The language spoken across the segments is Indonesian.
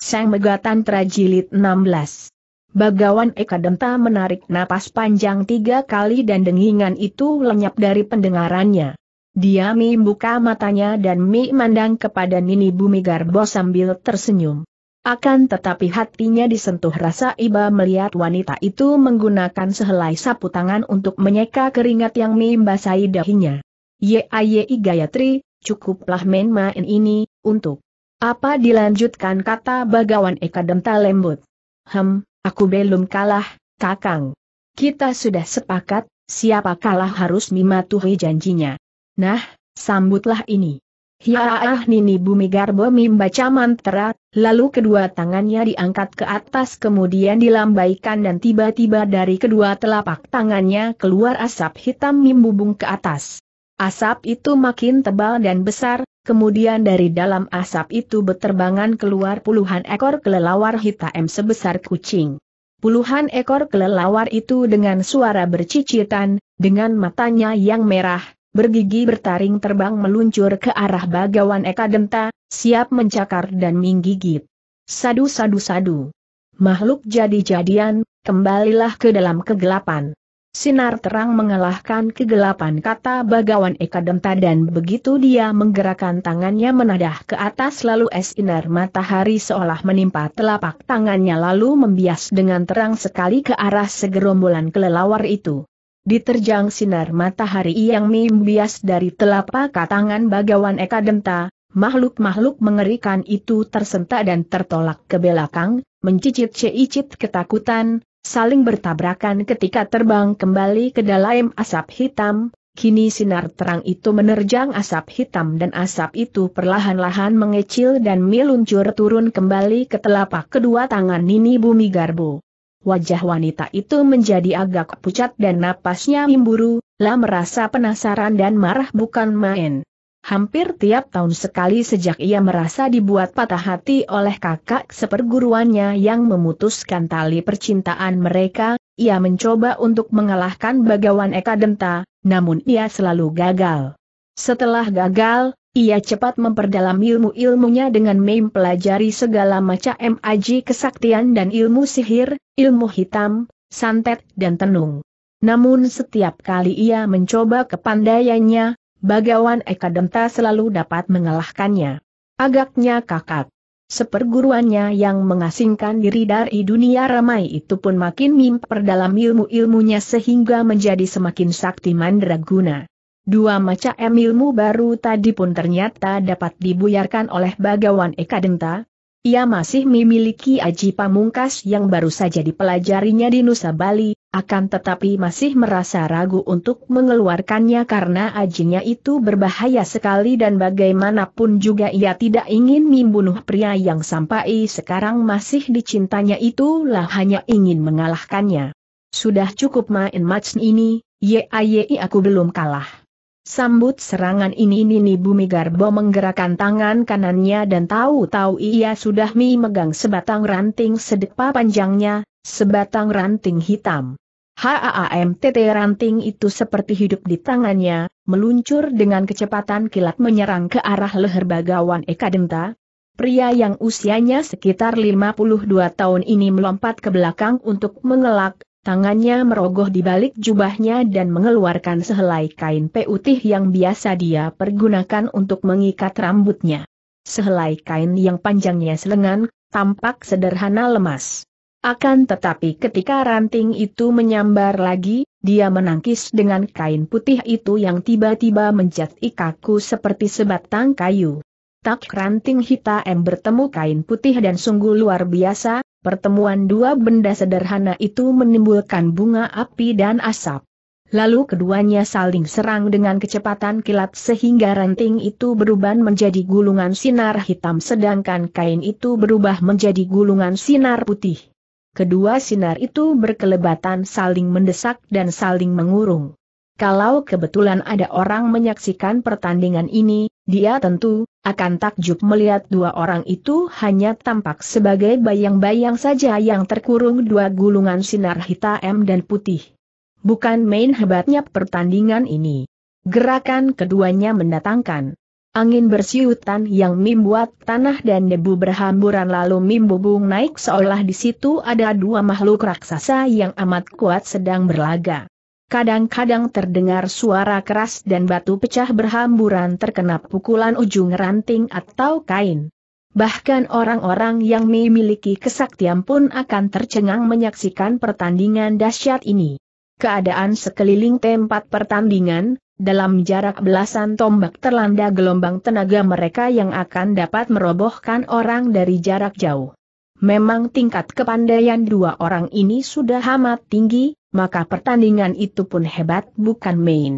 Sang Megatan Trajilid 16. Bagawan Eka Denta menarik napas panjang tiga kali dan dengingan itu lenyap dari pendengarannya. Dia membuka matanya dan mi memandang kepada Nini Bumi Garbo sambil tersenyum. Akan tetapi hatinya disentuh rasa iba melihat wanita itu menggunakan sehelai sapu tangan untuk menyeka keringat yang membasahi dahinya. Yai Gayatri, cukuplah main-main ini, untuk apa dilanjutkan kata Bagawan Eka Demta lembut? Hem, aku belum kalah, Kakang. Kita sudah sepakat, siapa kalah harus mematuhi janjinya. Nah, sambutlah ini. Hiaah Nini Bumi Garbo membaca mantra, lalu kedua tangannya diangkat ke atas kemudian dilambaikan dan tiba-tiba dari kedua telapak tangannya keluar asap hitam membubung ke atas. Asap itu makin tebal dan besar, Kemudian dari dalam asap itu beterbangan keluar puluhan ekor kelelawar hitam sebesar kucing. Puluhan ekor kelelawar itu dengan suara bercicitan, dengan matanya yang merah, bergigi bertaring terbang meluncur ke arah bagawan Eka Denta, siap mencakar dan menggigit. Sadu sadu sadu. Makhluk jadi-jadian, kembalilah ke dalam kegelapan. Sinar terang mengalahkan kegelapan kata Bagawan Eka Demta dan begitu dia menggerakkan tangannya menadah ke atas lalu es sinar matahari seolah menimpa telapak tangannya lalu membias dengan terang sekali ke arah segerombolan kelelawar itu. Diterjang sinar matahari yang membias dari telapak tangan Bagawan Eka Demta, makhluk-makhluk mengerikan itu tersentak dan tertolak ke belakang, mencicit-cicit ketakutan, saling bertabrakan ketika terbang kembali ke dalam asap hitam, Kini sinar terang itu menerjang asap hitam dan asap itu perlahan-lahan mengecil dan meluncur turun kembali ke telapak kedua tangan Nini Bumi Garbo. Wajah wanita itu menjadi agak pucat dan napasnya memburu, lah merasa penasaran dan marah bukan main. Hampir tiap tahun sekali sejak ia merasa dibuat patah hati oleh kakak seperguruannya yang memutuskan tali percintaan mereka, ia mencoba untuk mengalahkan Bagawan Eka Denta, namun ia selalu gagal. Setelah gagal, ia cepat memperdalam ilmu-ilmunya dengan mempelajari segala macam aji kesaktian dan ilmu sihir, ilmu hitam, santet dan tenung. Namun setiap kali ia mencoba kepandaiannya, Bagawan Eka Demta selalu dapat mengalahkannya. Agaknya kakak. Seperguruannya yang mengasingkan diri dari dunia ramai itu pun makin perdalam ilmu-ilmunya sehingga menjadi semakin sakti mandraguna. Dua macam ilmu baru tadi pun ternyata dapat dibuyarkan oleh bagawan Eka Denta. Ia masih memiliki aji pamungkas yang baru saja dipelajarinya di Nusa Bali, akan tetapi masih merasa ragu untuk mengeluarkannya karena ajinya itu berbahaya sekali dan bagaimanapun juga ia tidak ingin membunuh pria yang sampai sekarang masih dicintanya itulah hanya ingin mengalahkannya. Sudah cukup main match ini, ye YAYI aku belum kalah. Sambut serangan ini Nini Bumi Garbo menggerakkan tangan kanannya dan tahu-tahu ia sudah memegang sebatang ranting sedepa panjangnya, sebatang ranting hitam. HAAMTT ranting itu seperti hidup di tangannya, meluncur dengan kecepatan kilat menyerang ke arah leher bagawan Eka Denta. Pria yang usianya sekitar 52 tahun ini melompat ke belakang untuk mengelak, Tangannya merogoh di balik jubahnya dan mengeluarkan sehelai kain putih yang biasa dia pergunakan untuk mengikat rambutnya. Sehelai kain yang panjangnya selengan, tampak sederhana lemas. Akan tetapi ketika ranting itu menyambar lagi, dia menangkis dengan kain putih itu yang tiba-tiba menjadi ikaku seperti sebatang kayu. Tak ranting hitam bertemu kain putih dan sungguh luar biasa, Pertemuan dua benda sederhana itu menimbulkan bunga api dan asap. Lalu keduanya saling serang dengan kecepatan kilat sehingga ranting itu berubah menjadi gulungan sinar hitam sedangkan kain itu berubah menjadi gulungan sinar putih. Kedua sinar itu berkelebatan saling mendesak dan saling mengurung. Kalau kebetulan ada orang menyaksikan pertandingan ini, dia tentu, akan takjub melihat dua orang itu hanya tampak sebagai bayang-bayang saja yang terkurung dua gulungan sinar hitam dan putih. Bukan main hebatnya pertandingan ini. Gerakan keduanya mendatangkan angin bersiutan yang membuat tanah dan debu berhamburan lalu mimbubung naik seolah di situ ada dua makhluk raksasa yang amat kuat sedang berlaga. Kadang-kadang terdengar suara keras dan batu pecah berhamburan terkena pukulan ujung ranting atau kain. Bahkan orang-orang yang memiliki kesaktian pun akan tercengang menyaksikan pertandingan dahsyat ini. Keadaan sekeliling tempat pertandingan, dalam jarak belasan tombak terlanda gelombang tenaga mereka yang akan dapat merobohkan orang dari jarak jauh. Memang tingkat kepandaian dua orang ini sudah amat tinggi, maka pertandingan itu pun hebat bukan main.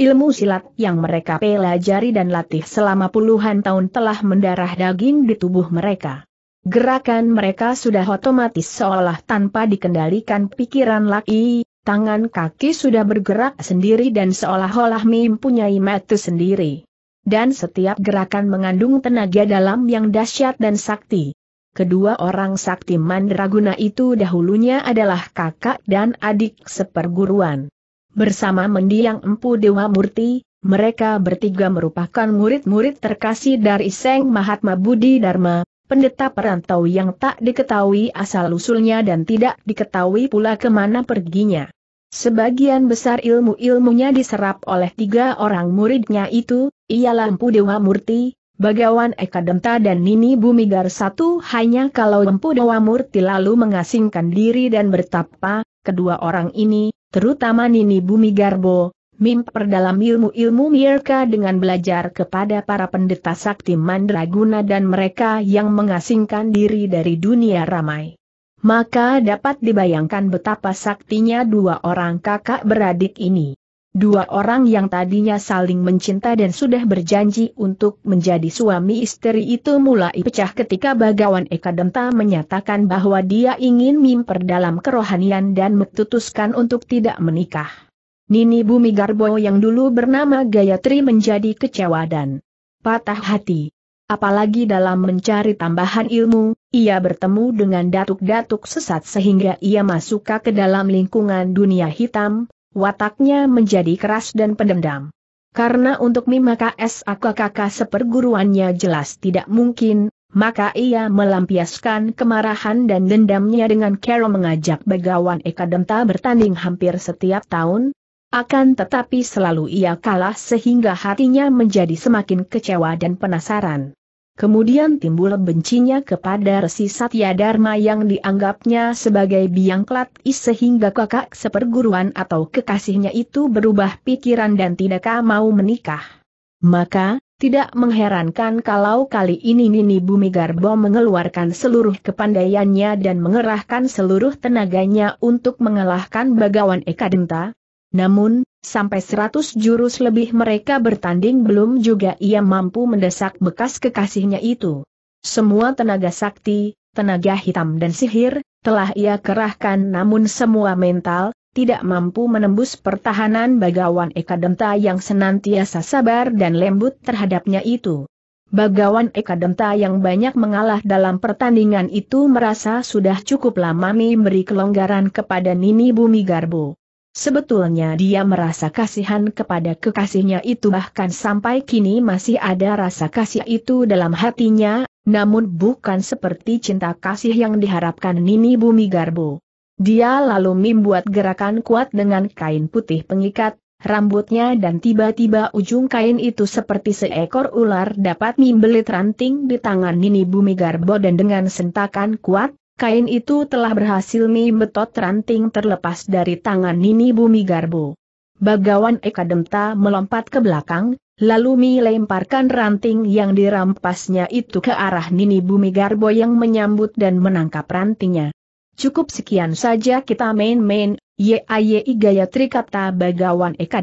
Ilmu silat yang mereka pelajari dan latih selama puluhan tahun telah mendarah daging di tubuh mereka. Gerakan mereka sudah otomatis seolah tanpa dikendalikan pikiran laki, tangan kaki sudah bergerak sendiri dan seolah-olah mempunyai metu sendiri. Dan setiap gerakan mengandung tenaga dalam yang dahsyat dan sakti. Kedua orang sakti mandraguna itu dahulunya adalah kakak dan adik seperguruan. Bersama mendiang Empu Dewa Murti, mereka bertiga merupakan murid-murid terkasih dari Seng Mahatma Budi Dharma, pendeta perantau yang tak diketahui asal-usulnya dan tidak diketahui pula kemana perginya. Sebagian besar ilmu-ilmunya diserap oleh tiga orang muridnya itu, ialah Empu Dewa Murti, Bagawan Eka dan Nini Bumigar satu hanya kalau Empu Dewa Murti lalu mengasingkan diri dan bertapa, kedua orang ini, terutama Nini Bumigarbo, mim perdalam ilmu-ilmu mierka dengan belajar kepada para pendeta sakti mandraguna dan mereka yang mengasingkan diri dari dunia ramai. Maka dapat dibayangkan betapa saktinya dua orang kakak beradik ini. Dua orang yang tadinya saling mencinta dan sudah berjanji untuk menjadi suami istri itu mulai pecah ketika Bagawan Eka menyatakan bahwa dia ingin mimper dalam kerohanian dan memutuskan untuk tidak menikah. Nini Bumi Garbo yang dulu bernama Gayatri menjadi kecewa dan patah hati. Apalagi dalam mencari tambahan ilmu, ia bertemu dengan datuk-datuk sesat sehingga ia masuk ke dalam lingkungan dunia hitam, wataknya menjadi keras dan pendendam. Karena untuk Mima KS kakak seperguruannya jelas tidak mungkin, maka ia melampiaskan kemarahan dan dendamnya dengan Carol mengajak Begawan Eka bertanding hampir setiap tahun, akan tetapi selalu ia kalah sehingga hatinya menjadi semakin kecewa dan penasaran. Kemudian timbul bencinya kepada Resi Satya Dharma yang dianggapnya sebagai biang is sehingga kakak seperguruan atau kekasihnya itu berubah pikiran dan tidak mau menikah. Maka, tidak mengherankan kalau kali ini Nini Bumi Garbo mengeluarkan seluruh kepandaiannya dan mengerahkan seluruh tenaganya untuk mengalahkan Bagawan Ekadenta. Namun, sampai seratus jurus lebih mereka bertanding belum juga ia mampu mendesak bekas kekasihnya itu. Semua tenaga sakti, tenaga hitam dan sihir, telah ia kerahkan namun semua mental, tidak mampu menembus pertahanan Bagawan Eka yang senantiasa sabar dan lembut terhadapnya itu. Bagawan Eka yang banyak mengalah dalam pertandingan itu merasa sudah cukup lama memberi kelonggaran kepada Nini Bumi Garbo. Sebetulnya dia merasa kasihan kepada kekasihnya itu bahkan sampai kini masih ada rasa kasih itu dalam hatinya, namun bukan seperti cinta kasih yang diharapkan Nini Bumi Garbo. Dia lalu membuat gerakan kuat dengan kain putih pengikat, rambutnya dan tiba-tiba ujung kain itu seperti seekor ular dapat membelit ranting di tangan Nini Bumi Garbo dan dengan sentakan kuat, Kain itu telah berhasil membetot ranting terlepas dari tangan Nini Bumi Garbo. Bagawan Eka melompat ke belakang, lalu Mi lemparkan ranting yang dirampasnya itu ke arah Nini Bumi Garbo yang menyambut dan menangkap rantingnya. Cukup sekian saja kita main-main, YAYI Gayatri kata Bagawan Eka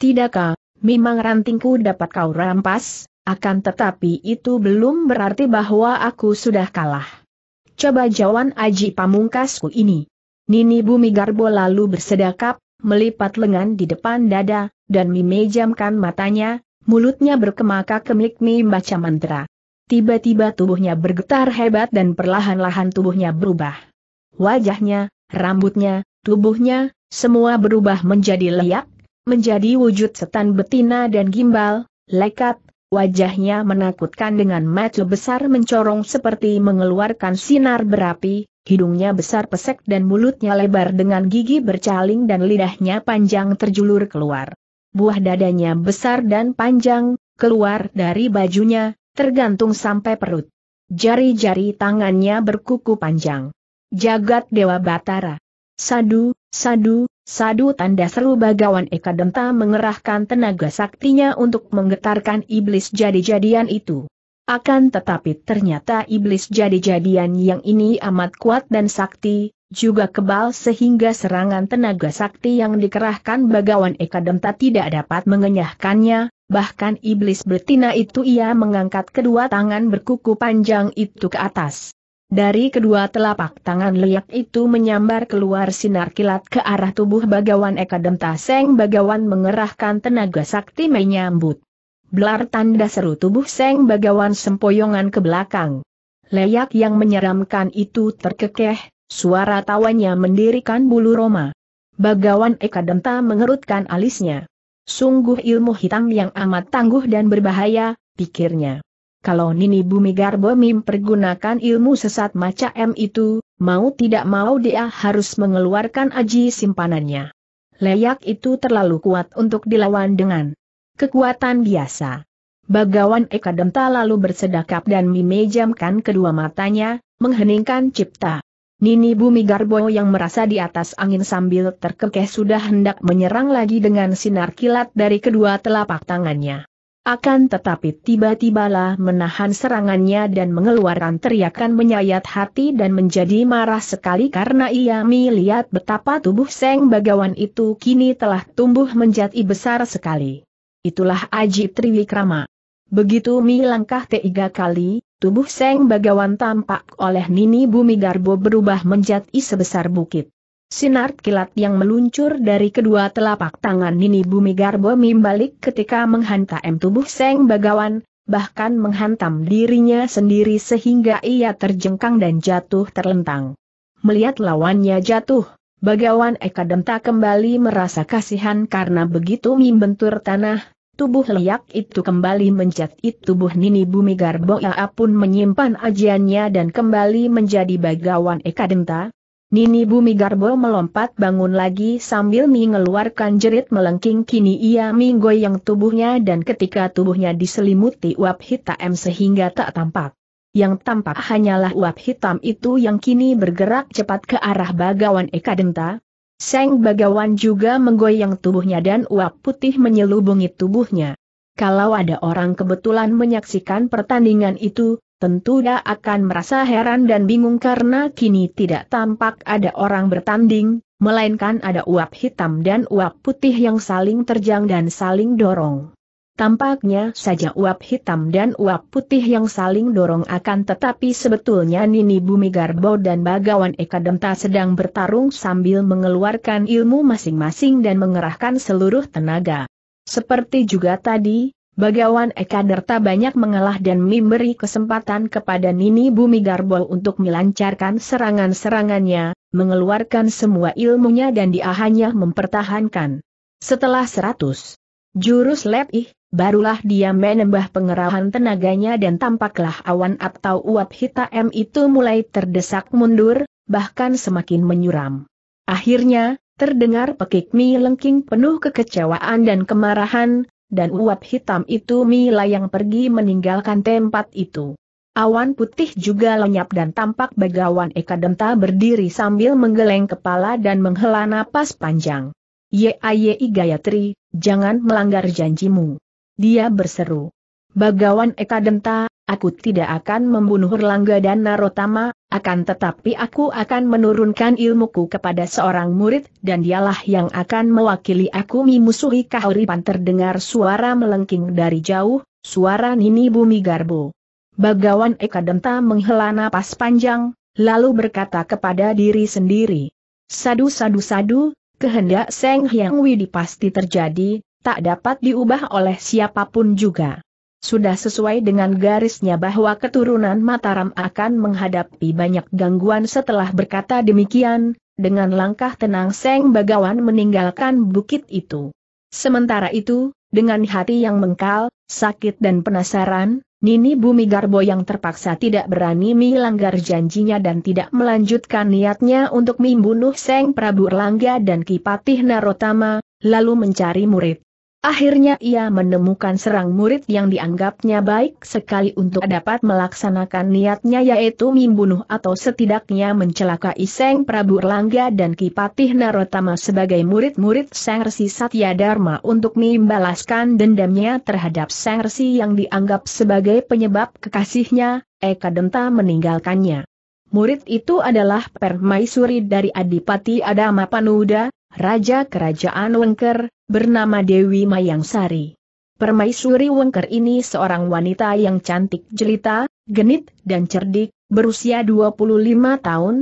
Tidakkah, memang rantingku dapat kau rampas, akan tetapi itu belum berarti bahwa aku sudah kalah coba jawan aji pamungkasku ini. Nini Bumi Garbo lalu bersedakap, melipat lengan di depan dada, dan memejamkan matanya, mulutnya berkemaka-kemik membaca mantra. Tiba-tiba tubuhnya bergetar hebat dan perlahan-lahan tubuhnya berubah. Wajahnya, rambutnya, tubuhnya, semua berubah menjadi layak, menjadi wujud setan betina dan gimbal, lekat, Wajahnya menakutkan dengan mata besar mencorong seperti mengeluarkan sinar berapi, hidungnya besar pesek dan mulutnya lebar dengan gigi bercaling dan lidahnya panjang terjulur keluar. Buah dadanya besar dan panjang, keluar dari bajunya, tergantung sampai perut. Jari-jari tangannya berkuku panjang. Jagat Dewa Batara. Sadu, sadu, Sadu tanda seru bagawan Eka Denta mengerahkan tenaga saktinya untuk menggetarkan iblis jadi-jadian itu. Akan tetapi ternyata iblis jadi-jadian yang ini amat kuat dan sakti, juga kebal sehingga serangan tenaga sakti yang dikerahkan bagawan Eka Denta tidak dapat mengenyahkannya, bahkan iblis betina itu ia mengangkat kedua tangan berkuku panjang itu ke atas. Dari kedua telapak tangan liak itu menyambar keluar sinar kilat ke arah tubuh Bagawan Eka Seng Bagawan mengerahkan tenaga sakti menyambut. Belar tanda seru tubuh Seng Bagawan sempoyongan ke belakang. Leyak yang menyeramkan itu terkekeh, suara tawanya mendirikan bulu roma. Bagawan Eka mengerutkan alisnya. Sungguh ilmu hitam yang amat tangguh dan berbahaya, pikirnya kalau Nini Bumi Garbo mempergunakan ilmu sesat macam itu, mau tidak mau dia harus mengeluarkan aji simpanannya. Leyak itu terlalu kuat untuk dilawan dengan kekuatan biasa. Bagawan Eka lalu bersedakap dan memejamkan kedua matanya, mengheningkan cipta. Nini Bumi Garbo yang merasa di atas angin sambil terkekeh sudah hendak menyerang lagi dengan sinar kilat dari kedua telapak tangannya. Akan tetapi tiba-tibalah menahan serangannya dan mengeluarkan teriakan menyayat hati dan menjadi marah sekali karena ia melihat betapa tubuh Seng Bagawan itu kini telah tumbuh menjadi besar sekali. Itulah Aji Triwikrama. Begitu mi langkah tiga kali, tubuh Seng Bagawan tampak oleh Nini Bumi Garbo berubah menjadi sebesar bukit. Sinar kilat yang meluncur dari kedua telapak tangan Nini Bumi Garbo membalik ketika menghantam tubuh Seng Bagawan, bahkan menghantam dirinya sendiri sehingga ia terjengkang dan jatuh terlentang. Melihat lawannya jatuh, Bagawan Eka Denta kembali merasa kasihan karena begitu membentur tanah, tubuh liak itu kembali menjatit tubuh Nini Bumi Garbo ia pun menyimpan ajiannya dan kembali menjadi Bagawan Eka Denta, Nini Bumi Garbo melompat bangun lagi sambil mengeluarkan jerit melengking kini ia menggoyang tubuhnya dan ketika tubuhnya diselimuti uap hitam sehingga tak tampak. Yang tampak hanyalah uap hitam itu yang kini bergerak cepat ke arah Bagawan Eka Denta. Seng Bagawan juga menggoyang tubuhnya dan uap putih menyelubungi tubuhnya. Kalau ada orang kebetulan menyaksikan pertandingan itu, tentu dia akan merasa heran dan bingung karena kini tidak tampak ada orang bertanding, melainkan ada uap hitam dan uap putih yang saling terjang dan saling dorong. Tampaknya saja uap hitam dan uap putih yang saling dorong akan tetapi sebetulnya Nini Bumi Garbo dan Bagawan Eka sedang bertarung sambil mengeluarkan ilmu masing-masing dan mengerahkan seluruh tenaga. Seperti juga tadi, Bagawan Ekaderta banyak mengalah dan memberi kesempatan kepada Nini Bumi Garbol untuk melancarkan serangan-serangannya, mengeluarkan semua ilmunya dan dia hanya mempertahankan. Setelah seratus jurus lebih, barulah dia menembah pengerahan tenaganya dan tampaklah awan atau uap hitam itu mulai terdesak mundur, bahkan semakin menyuram. Akhirnya, terdengar pekik mi lengking penuh kekecewaan dan kemarahan, dan uap hitam itu mila yang pergi meninggalkan tempat itu. Awan putih juga lenyap dan tampak begawan Eka Denta berdiri sambil menggeleng kepala dan menghela napas panjang. Yai Gayatri, jangan melanggar janjimu. Dia berseru. Bagawan Eka Denta, aku tidak akan membunuh Erlangga dan Narotama, akan tetapi aku akan menurunkan ilmuku kepada seorang murid dan dialah yang akan mewakili aku memusuhi Kahuripan terdengar suara melengking dari jauh, suara Nini Bumi Garbo. Bagawan Eka Denta menghela napas panjang, lalu berkata kepada diri sendiri. Sadu-sadu-sadu, kehendak Seng Hyang Widi pasti terjadi, tak dapat diubah oleh siapapun juga. Sudah sesuai dengan garisnya bahwa keturunan Mataram akan menghadapi banyak gangguan setelah berkata demikian, dengan langkah tenang Seng Bagawan meninggalkan bukit itu. Sementara itu, dengan hati yang mengkal, sakit dan penasaran, Nini Bumi Garbo yang terpaksa tidak berani melanggar janjinya dan tidak melanjutkan niatnya untuk membunuh Seng Prabu Erlangga dan Kipatih Narotama, lalu mencari murid. Akhirnya ia menemukan serang murid yang dianggapnya baik sekali untuk dapat melaksanakan niatnya yaitu membunuh atau setidaknya mencelakai Seng Prabu Erlangga dan Kipatih Narotama sebagai murid-murid sang Resi Satya Dharma untuk membalaskan dendamnya terhadap sang Resi yang dianggap sebagai penyebab kekasihnya, Eka Denta meninggalkannya. Murid itu adalah Permaisuri dari Adipati Adama Panuda, Raja Kerajaan Wengker, bernama Dewi Mayang Sari. Permaisuri Wengker ini seorang wanita yang cantik jelita, genit dan cerdik, berusia 25 tahun,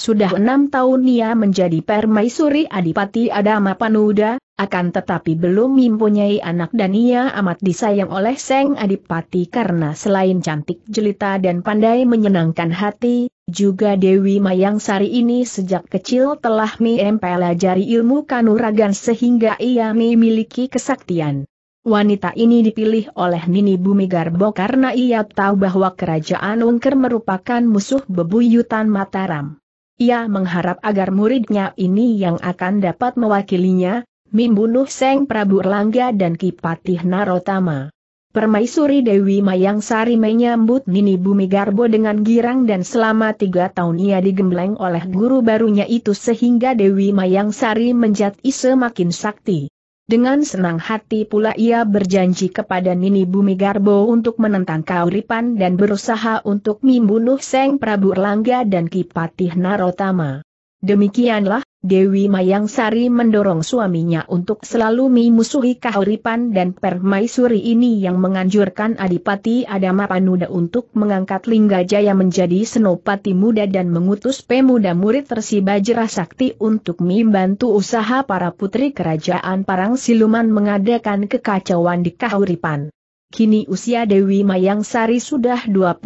sudah enam tahun ia menjadi permaisuri Adipati Adama Panuda, akan tetapi belum mempunyai anak dan ia amat disayang oleh Seng Adipati karena selain cantik jelita dan pandai menyenangkan hati, juga Dewi Mayang Sari ini sejak kecil telah mempelajari ilmu kanuragan sehingga ia memiliki kesaktian. Wanita ini dipilih oleh Nini Bumi Garbo karena ia tahu bahwa kerajaan Ungker merupakan musuh bebuyutan Mataram. Ia mengharap agar muridnya ini yang akan dapat mewakilinya, membunuh Seng Prabu Erlangga dan Kipatih Narotama. Permaisuri Dewi Mayang Sari menyambut Nini Bumi Garbo dengan girang dan selama tiga tahun ia digembleng oleh guru barunya itu sehingga Dewi Mayang Sari menjadi semakin sakti. Dengan senang hati pula ia berjanji kepada Nini Bumi Garbo untuk menentang Kauripan dan berusaha untuk membunuh Seng Prabu Erlangga dan Kipatih Narotama. Demikianlah, Dewi Mayang Sari mendorong suaminya untuk selalu memusuhi kahuripan dan permaisuri ini yang menganjurkan Adipati Adama Panuda untuk mengangkat Linggajaya menjadi senopati muda dan mengutus pemuda murid Tersibajera Sakti untuk membantu usaha para putri kerajaan Parang Siluman mengadakan kekacauan di kahuripan. Kini usia Dewi Mayang Sari sudah 28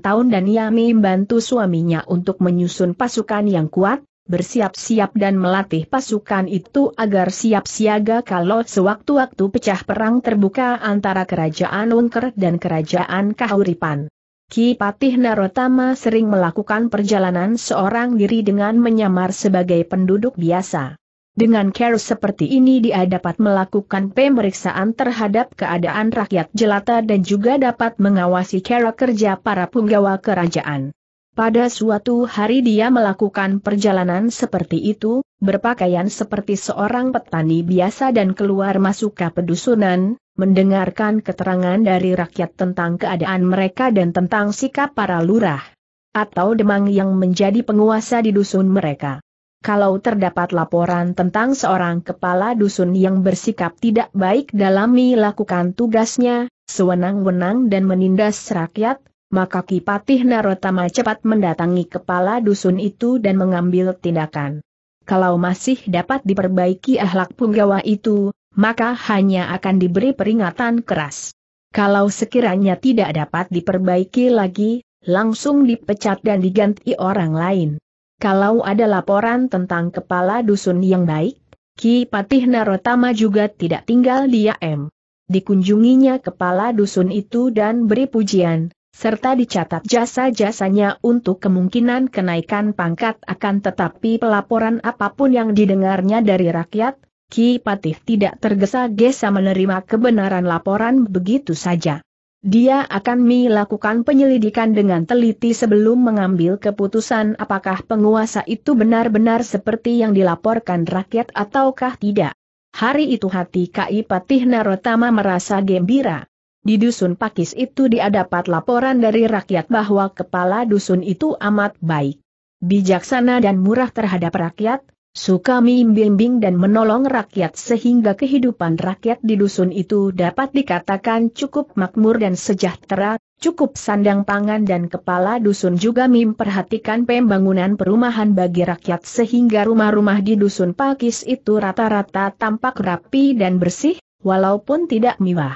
tahun dan ia membantu suaminya untuk menyusun pasukan yang kuat, bersiap-siap dan melatih pasukan itu agar siap siaga kalau sewaktu-waktu pecah perang terbuka antara kerajaan Unker dan kerajaan Kahuripan. Ki Patih Narotama sering melakukan perjalanan seorang diri dengan menyamar sebagai penduduk biasa. Dengan care seperti ini dia dapat melakukan pemeriksaan terhadap keadaan rakyat jelata dan juga dapat mengawasi cara kerja para punggawa kerajaan. Pada suatu hari dia melakukan perjalanan seperti itu, berpakaian seperti seorang petani biasa dan keluar masuk ke pedusunan, mendengarkan keterangan dari rakyat tentang keadaan mereka dan tentang sikap para lurah atau demang yang menjadi penguasa di dusun mereka kalau terdapat laporan tentang seorang kepala dusun yang bersikap tidak baik dalam melakukan tugasnya, sewenang-wenang dan menindas rakyat, maka Kipatih Narotama cepat mendatangi kepala dusun itu dan mengambil tindakan. Kalau masih dapat diperbaiki ahlak punggawa itu, maka hanya akan diberi peringatan keras. Kalau sekiranya tidak dapat diperbaiki lagi, langsung dipecat dan diganti orang lain. Kalau ada laporan tentang kepala dusun yang baik, Ki Patih Narotama juga tidak tinggal di diam. Dikunjunginya kepala dusun itu dan beri pujian, serta dicatat jasa-jasanya untuk kemungkinan kenaikan pangkat akan tetapi pelaporan apapun yang didengarnya dari rakyat, Ki Patih tidak tergesa-gesa menerima kebenaran laporan begitu saja. Dia akan melakukan penyelidikan dengan teliti sebelum mengambil keputusan apakah penguasa itu benar-benar seperti yang dilaporkan rakyat ataukah tidak. Hari itu hati Kai Patih Narotama merasa gembira. Di dusun Pakis itu dia laporan dari rakyat bahwa kepala dusun itu amat baik bijaksana dan murah terhadap rakyat, Suka membimbing dan menolong rakyat sehingga kehidupan rakyat di dusun itu dapat dikatakan cukup makmur dan sejahtera, cukup sandang pangan dan kepala dusun juga memperhatikan pembangunan perumahan bagi rakyat sehingga rumah-rumah di dusun Pakis itu rata-rata tampak rapi dan bersih, walaupun tidak mewah.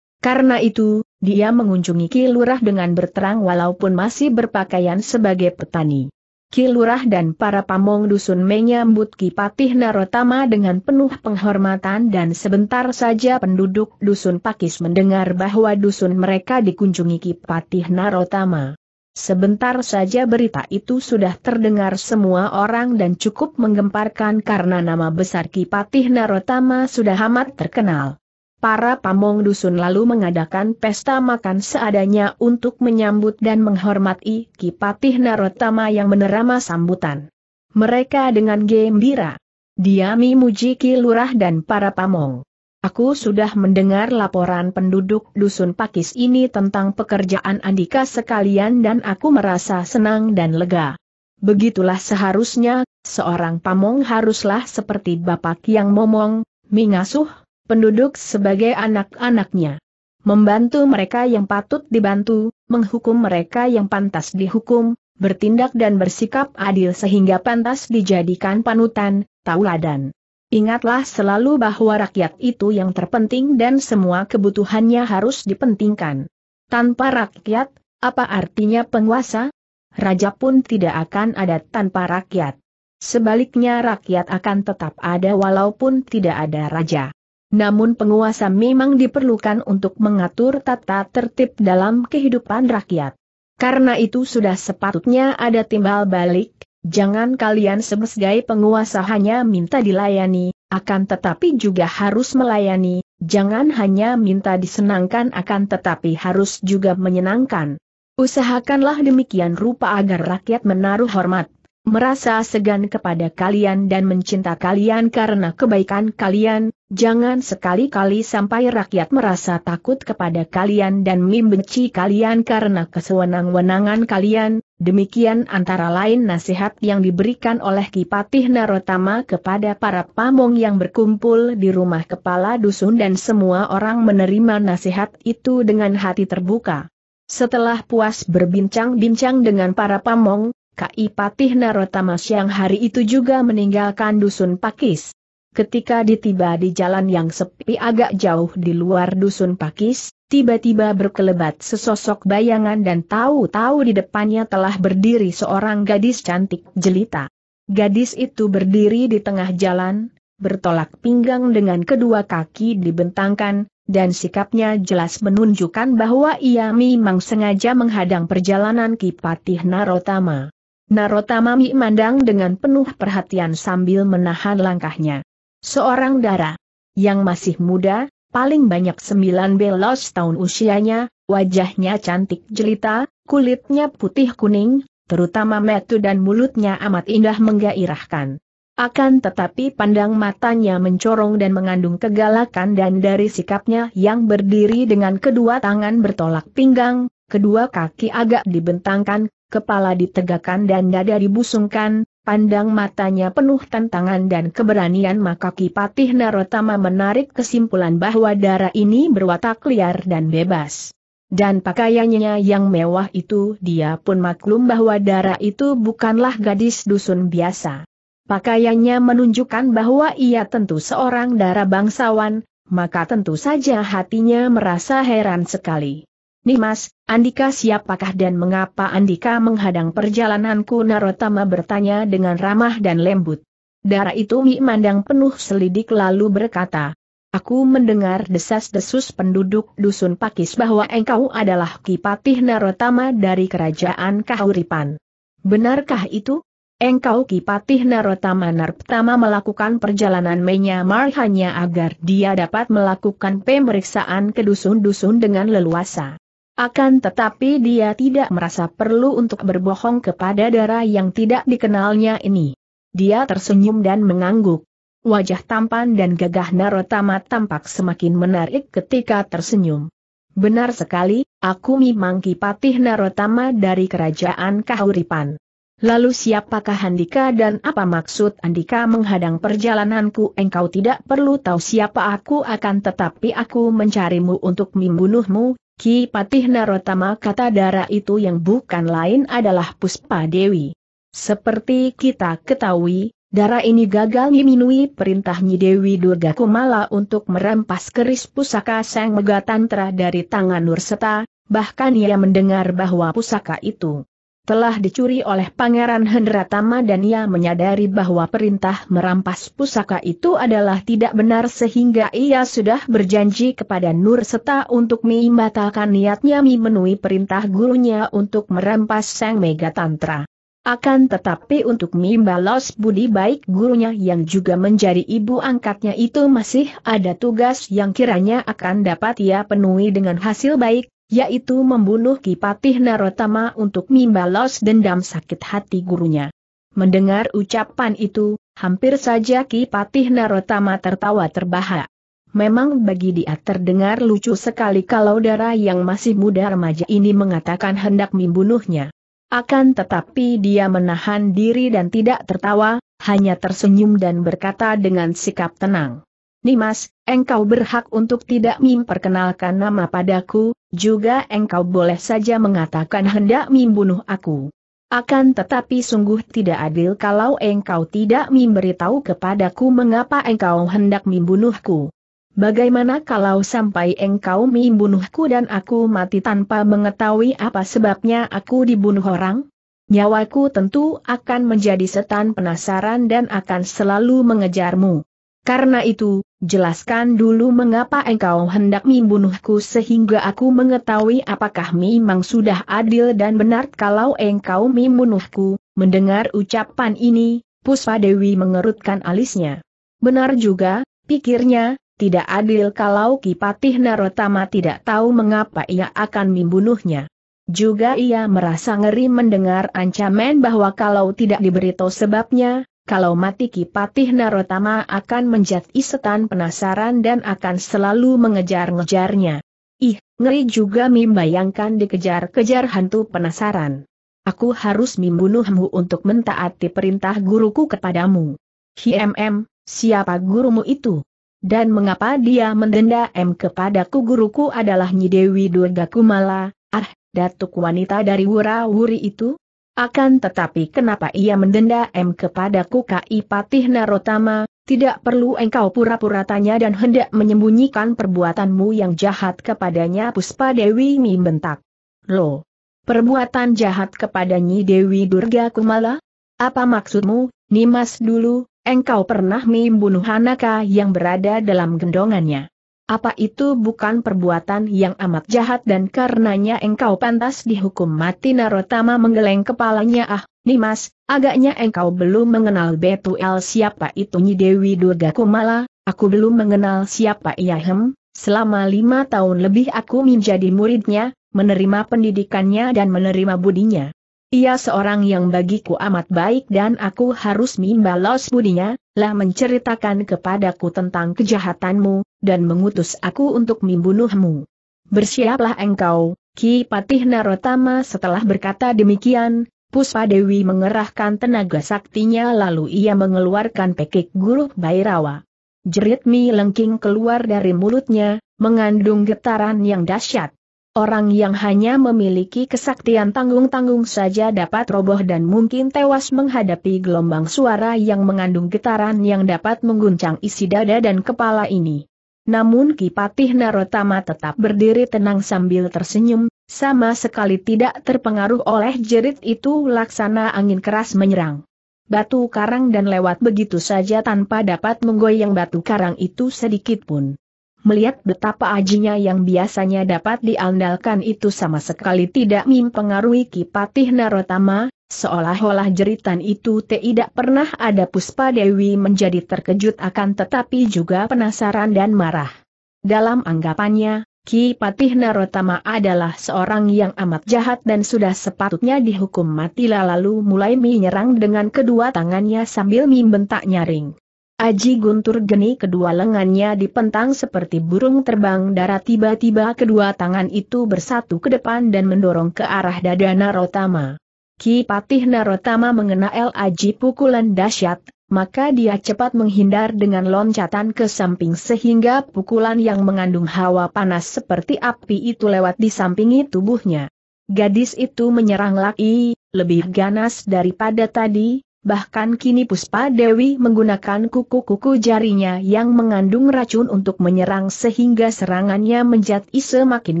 Karena itu, dia mengunjungi Kilurah dengan berterang walaupun masih berpakaian sebagai petani. Kilurah dan para pamong dusun menyambut Kipatih Narotama dengan penuh penghormatan dan sebentar saja penduduk dusun Pakis mendengar bahwa dusun mereka dikunjungi Kipatih Narotama. Sebentar saja berita itu sudah terdengar semua orang dan cukup menggemparkan karena nama besar Kipatih Narotama sudah amat terkenal para pamong dusun lalu mengadakan pesta makan seadanya untuk menyambut dan menghormati Kipatih Narotama yang menerima sambutan. Mereka dengan gembira. Diami Mujiki Lurah dan para pamong. Aku sudah mendengar laporan penduduk dusun Pakis ini tentang pekerjaan Andika sekalian dan aku merasa senang dan lega. Begitulah seharusnya, seorang pamong haruslah seperti bapak yang momong, Mingasuh penduduk sebagai anak-anaknya. Membantu mereka yang patut dibantu, menghukum mereka yang pantas dihukum, bertindak dan bersikap adil sehingga pantas dijadikan panutan, tauladan. Ingatlah selalu bahwa rakyat itu yang terpenting dan semua kebutuhannya harus dipentingkan. Tanpa rakyat, apa artinya penguasa? Raja pun tidak akan ada tanpa rakyat. Sebaliknya rakyat akan tetap ada walaupun tidak ada raja. Namun penguasa memang diperlukan untuk mengatur tata tertib dalam kehidupan rakyat. Karena itu sudah sepatutnya ada timbal balik, jangan kalian sebagai penguasa hanya minta dilayani, akan tetapi juga harus melayani, jangan hanya minta disenangkan akan tetapi harus juga menyenangkan. Usahakanlah demikian rupa agar rakyat menaruh hormat merasa segan kepada kalian dan mencinta kalian karena kebaikan kalian, jangan sekali-kali sampai rakyat merasa takut kepada kalian dan membenci kalian karena kesewenang-wenangan kalian, demikian antara lain nasihat yang diberikan oleh Kipatih Narotama kepada para pamong yang berkumpul di rumah kepala dusun dan semua orang menerima nasihat itu dengan hati terbuka. Setelah puas berbincang-bincang dengan para pamong, KI Patih Narotama siang hari itu juga meninggalkan dusun Pakis. Ketika ditiba di jalan yang sepi agak jauh di luar dusun Pakis, tiba-tiba berkelebat sesosok bayangan dan tahu-tahu di depannya telah berdiri seorang gadis cantik jelita. Gadis itu berdiri di tengah jalan, bertolak pinggang dengan kedua kaki dibentangkan, dan sikapnya jelas menunjukkan bahwa ia memang sengaja menghadang perjalanan Kipatih Narotama. Narotamami mandang dengan penuh perhatian sambil menahan langkahnya. Seorang dara, yang masih muda, paling banyak sembilan belas tahun usianya, wajahnya cantik jelita, kulitnya putih kuning, terutama metu dan mulutnya amat indah menggairahkan. Akan tetapi pandang matanya mencorong dan mengandung kegalakan dan dari sikapnya yang berdiri dengan kedua tangan bertolak pinggang, kedua kaki agak dibentangkan, kepala ditegakkan dan dada dibusungkan, pandang matanya penuh tantangan dan keberanian maka Kipatih Narotama menarik kesimpulan bahwa darah ini berwatak liar dan bebas. Dan pakaiannya yang mewah itu dia pun maklum bahwa darah itu bukanlah gadis dusun biasa. Pakaiannya menunjukkan bahwa ia tentu seorang darah bangsawan, maka tentu saja hatinya merasa heran sekali. Nimas, Andika siapakah dan mengapa Andika menghadang perjalananku Narotama bertanya dengan ramah dan lembut. Darah itu Mi mandang penuh selidik lalu berkata, Aku mendengar desas-desus penduduk dusun Pakis bahwa engkau adalah Kipatih Narotama dari kerajaan Kahuripan. Benarkah itu? Engkau Kipatih Narotama Narptama melakukan perjalanan Menyamar hanya agar dia dapat melakukan pemeriksaan ke dusun-dusun dengan leluasa. Akan tetapi dia tidak merasa perlu untuk berbohong kepada darah yang tidak dikenalnya ini. Dia tersenyum dan mengangguk. Wajah tampan dan gagah Narotama tampak semakin menarik ketika tersenyum. Benar sekali, aku memang Kipatih Narotama dari kerajaan Kahuripan. Lalu siapakah Andika dan apa maksud Andika menghadang perjalananku? Engkau tidak perlu tahu siapa aku akan tetapi aku mencarimu untuk membunuhmu, Ki Patih Narotama kata darah itu yang bukan lain adalah Puspa Dewi. Seperti kita ketahui, darah ini gagal memenuhi perintah Nyi Dewi Durga Kumala untuk merampas keris pusaka Sang Megatantra dari tangan Nurseta, bahkan ia mendengar bahwa pusaka itu telah dicuri oleh Pangeran Hendratama dan ia menyadari bahwa perintah merampas pusaka itu adalah tidak benar sehingga ia sudah berjanji kepada Nur Seta untuk membatalkan niatnya memenuhi perintah gurunya untuk merampas Sang Mega Tantra. Akan tetapi untuk membalas budi baik gurunya yang juga menjadi ibu angkatnya itu masih ada tugas yang kiranya akan dapat ia penuhi dengan hasil baik, yaitu membunuh Kipatih Narotama untuk membalas dendam sakit hati gurunya. Mendengar ucapan itu, hampir saja Kipatih Narotama tertawa terbahak. Memang bagi dia terdengar lucu sekali kalau darah yang masih muda remaja ini mengatakan hendak membunuhnya. Akan tetapi dia menahan diri dan tidak tertawa, hanya tersenyum dan berkata dengan sikap tenang. Nimas, engkau berhak untuk tidak memperkenalkan nama padaku, juga engkau boleh saja mengatakan hendak membunuh aku. Akan tetapi sungguh tidak adil kalau engkau tidak memberitahu kepadaku mengapa engkau hendak membunuhku. Bagaimana kalau sampai engkau membunuhku dan aku mati tanpa mengetahui apa sebabnya aku dibunuh orang? Nyawaku tentu akan menjadi setan penasaran dan akan selalu mengejarmu. Karena itu, jelaskan dulu mengapa engkau hendak membunuhku sehingga aku mengetahui apakah memang sudah adil dan benar kalau engkau membunuhku. Mendengar ucapan ini, Puspa Dewi mengerutkan alisnya. Benar juga, pikirnya, tidak adil kalau Kipatih Narotama tidak tahu mengapa ia akan membunuhnya. Juga ia merasa ngeri mendengar ancaman bahwa kalau tidak diberitahu sebabnya, kalau mati Ki Patih Narotama akan menjadi setan penasaran dan akan selalu mengejar-ngejarnya. Ih, ngeri juga membayangkan dikejar-kejar hantu penasaran. Aku harus membunuhmu untuk mentaati perintah guruku kepadamu. HMM, siapa gurumu itu? Dan mengapa dia mendenda M kepadaku guruku adalah Nyi Dewi Durga Kumala, ah, datuk wanita dari Wura-Wuri itu? Akan tetapi kenapa ia mendenda M kepadaku Ki Patih Narotama, tidak perlu engkau pura-pura tanya dan hendak menyembunyikan perbuatanmu yang jahat kepadanya Puspa Dewi membentak. Lo, perbuatan jahat kepadanya Dewi Durga Kumala? Apa maksudmu, Nimas dulu, engkau pernah membunuh Hanaka yang berada dalam gendongannya? Apa itu bukan perbuatan yang amat jahat dan karenanya engkau pantas dihukum mati Narotama menggeleng kepalanya ah, Nimas, agaknya engkau belum mengenal Betuel siapa itu Nyi Dewi Durga Kumala, aku belum mengenal siapa ia hem, selama lima tahun lebih aku menjadi muridnya, menerima pendidikannya dan menerima budinya. Ia seorang yang bagiku amat baik dan aku harus membalas budinya, lah menceritakan kepadaku tentang kejahatanmu, dan mengutus aku untuk membunuhmu. Bersiaplah engkau, Ki Patih Narotama setelah berkata demikian, Puspa Dewi mengerahkan tenaga saktinya lalu ia mengeluarkan pekik guruh Bairawa. Jerit mi lengking keluar dari mulutnya, mengandung getaran yang dahsyat. Orang yang hanya memiliki kesaktian tanggung-tanggung saja dapat roboh dan mungkin tewas menghadapi gelombang suara yang mengandung getaran yang dapat mengguncang isi dada dan kepala ini. Namun Kipatih Narotama tetap berdiri tenang sambil tersenyum, sama sekali tidak terpengaruh oleh jerit itu laksana angin keras menyerang. Batu karang dan lewat begitu saja tanpa dapat menggoyang batu karang itu sedikit pun. Melihat betapa ajinya yang biasanya dapat diandalkan itu sama sekali tidak mempengaruhi Kipatih Narotama, Seolah-olah jeritan itu tidak pernah ada Puspa Dewi menjadi terkejut akan tetapi juga penasaran dan marah. Dalam anggapannya, Ki Patih Narotama adalah seorang yang amat jahat dan sudah sepatutnya dihukum mati lalu mulai menyerang dengan kedua tangannya sambil membentak nyaring. Aji Guntur Geni kedua lengannya dipentang seperti burung terbang darat tiba-tiba kedua tangan itu bersatu ke depan dan mendorong ke arah dada Narotama. Ki Patih Narotama mengena El Aji pukulan dahsyat, maka dia cepat menghindar dengan loncatan ke samping sehingga pukulan yang mengandung hawa panas seperti api itu lewat di sampingi tubuhnya. Gadis itu menyerang laki, lebih ganas daripada tadi, bahkan kini Puspa Dewi menggunakan kuku-kuku jarinya yang mengandung racun untuk menyerang sehingga serangannya menjadi semakin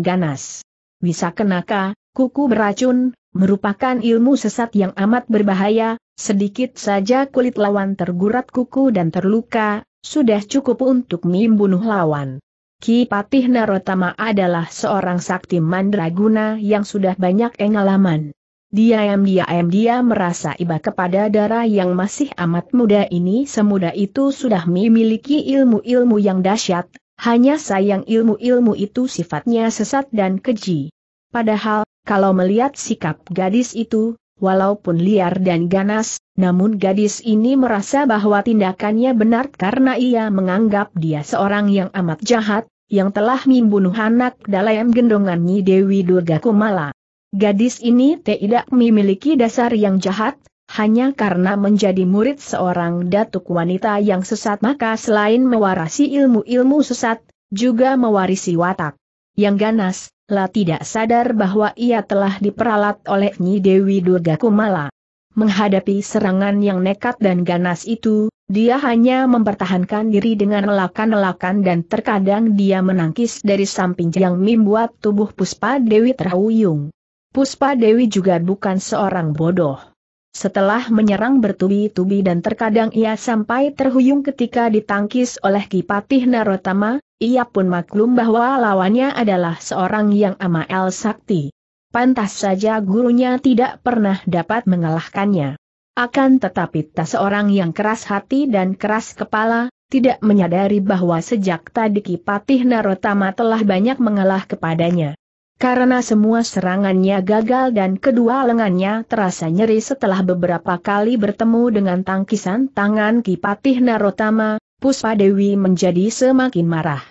ganas. Bisa kenaka, kuku beracun, merupakan ilmu sesat yang amat berbahaya, sedikit saja kulit lawan tergurat kuku dan terluka, sudah cukup untuk membunuh lawan. Ki Patih Narotama adalah seorang sakti mandraguna yang sudah banyak pengalaman. Dia diam dia merasa iba kepada darah yang masih amat muda ini semuda itu sudah memiliki ilmu-ilmu yang dahsyat, hanya sayang ilmu-ilmu itu sifatnya sesat dan keji. Padahal, kalau melihat sikap gadis itu, walaupun liar dan ganas, namun gadis ini merasa bahwa tindakannya benar karena ia menganggap dia seorang yang amat jahat, yang telah membunuh anak dalam gendongan Nyi Dewi Durga Kumala. Gadis ini tidak memiliki dasar yang jahat, hanya karena menjadi murid seorang datuk wanita yang sesat maka selain mewarisi ilmu-ilmu sesat, juga mewarisi watak yang ganas, La tidak sadar bahwa ia telah diperalat oleh Nyi Dewi Durga Kumala. Menghadapi serangan yang nekat dan ganas itu, dia hanya mempertahankan diri dengan elakan-elakan dan terkadang dia menangkis dari samping yang membuat tubuh Puspa Dewi terhuyung. Puspa Dewi juga bukan seorang bodoh. Setelah menyerang bertubi-tubi dan terkadang ia sampai terhuyung ketika ditangkis oleh Kipatih Narotama, ia pun maklum bahwa lawannya adalah seorang yang amal sakti. Pantas saja gurunya tidak pernah dapat mengalahkannya. Akan tetapi tak seorang yang keras hati dan keras kepala, tidak menyadari bahwa sejak tadi Patih Narotama telah banyak mengalah kepadanya. Karena semua serangannya gagal dan kedua lengannya terasa nyeri setelah beberapa kali bertemu dengan tangkisan tangan Kipatih Narotama, Puspa Dewi menjadi semakin marah.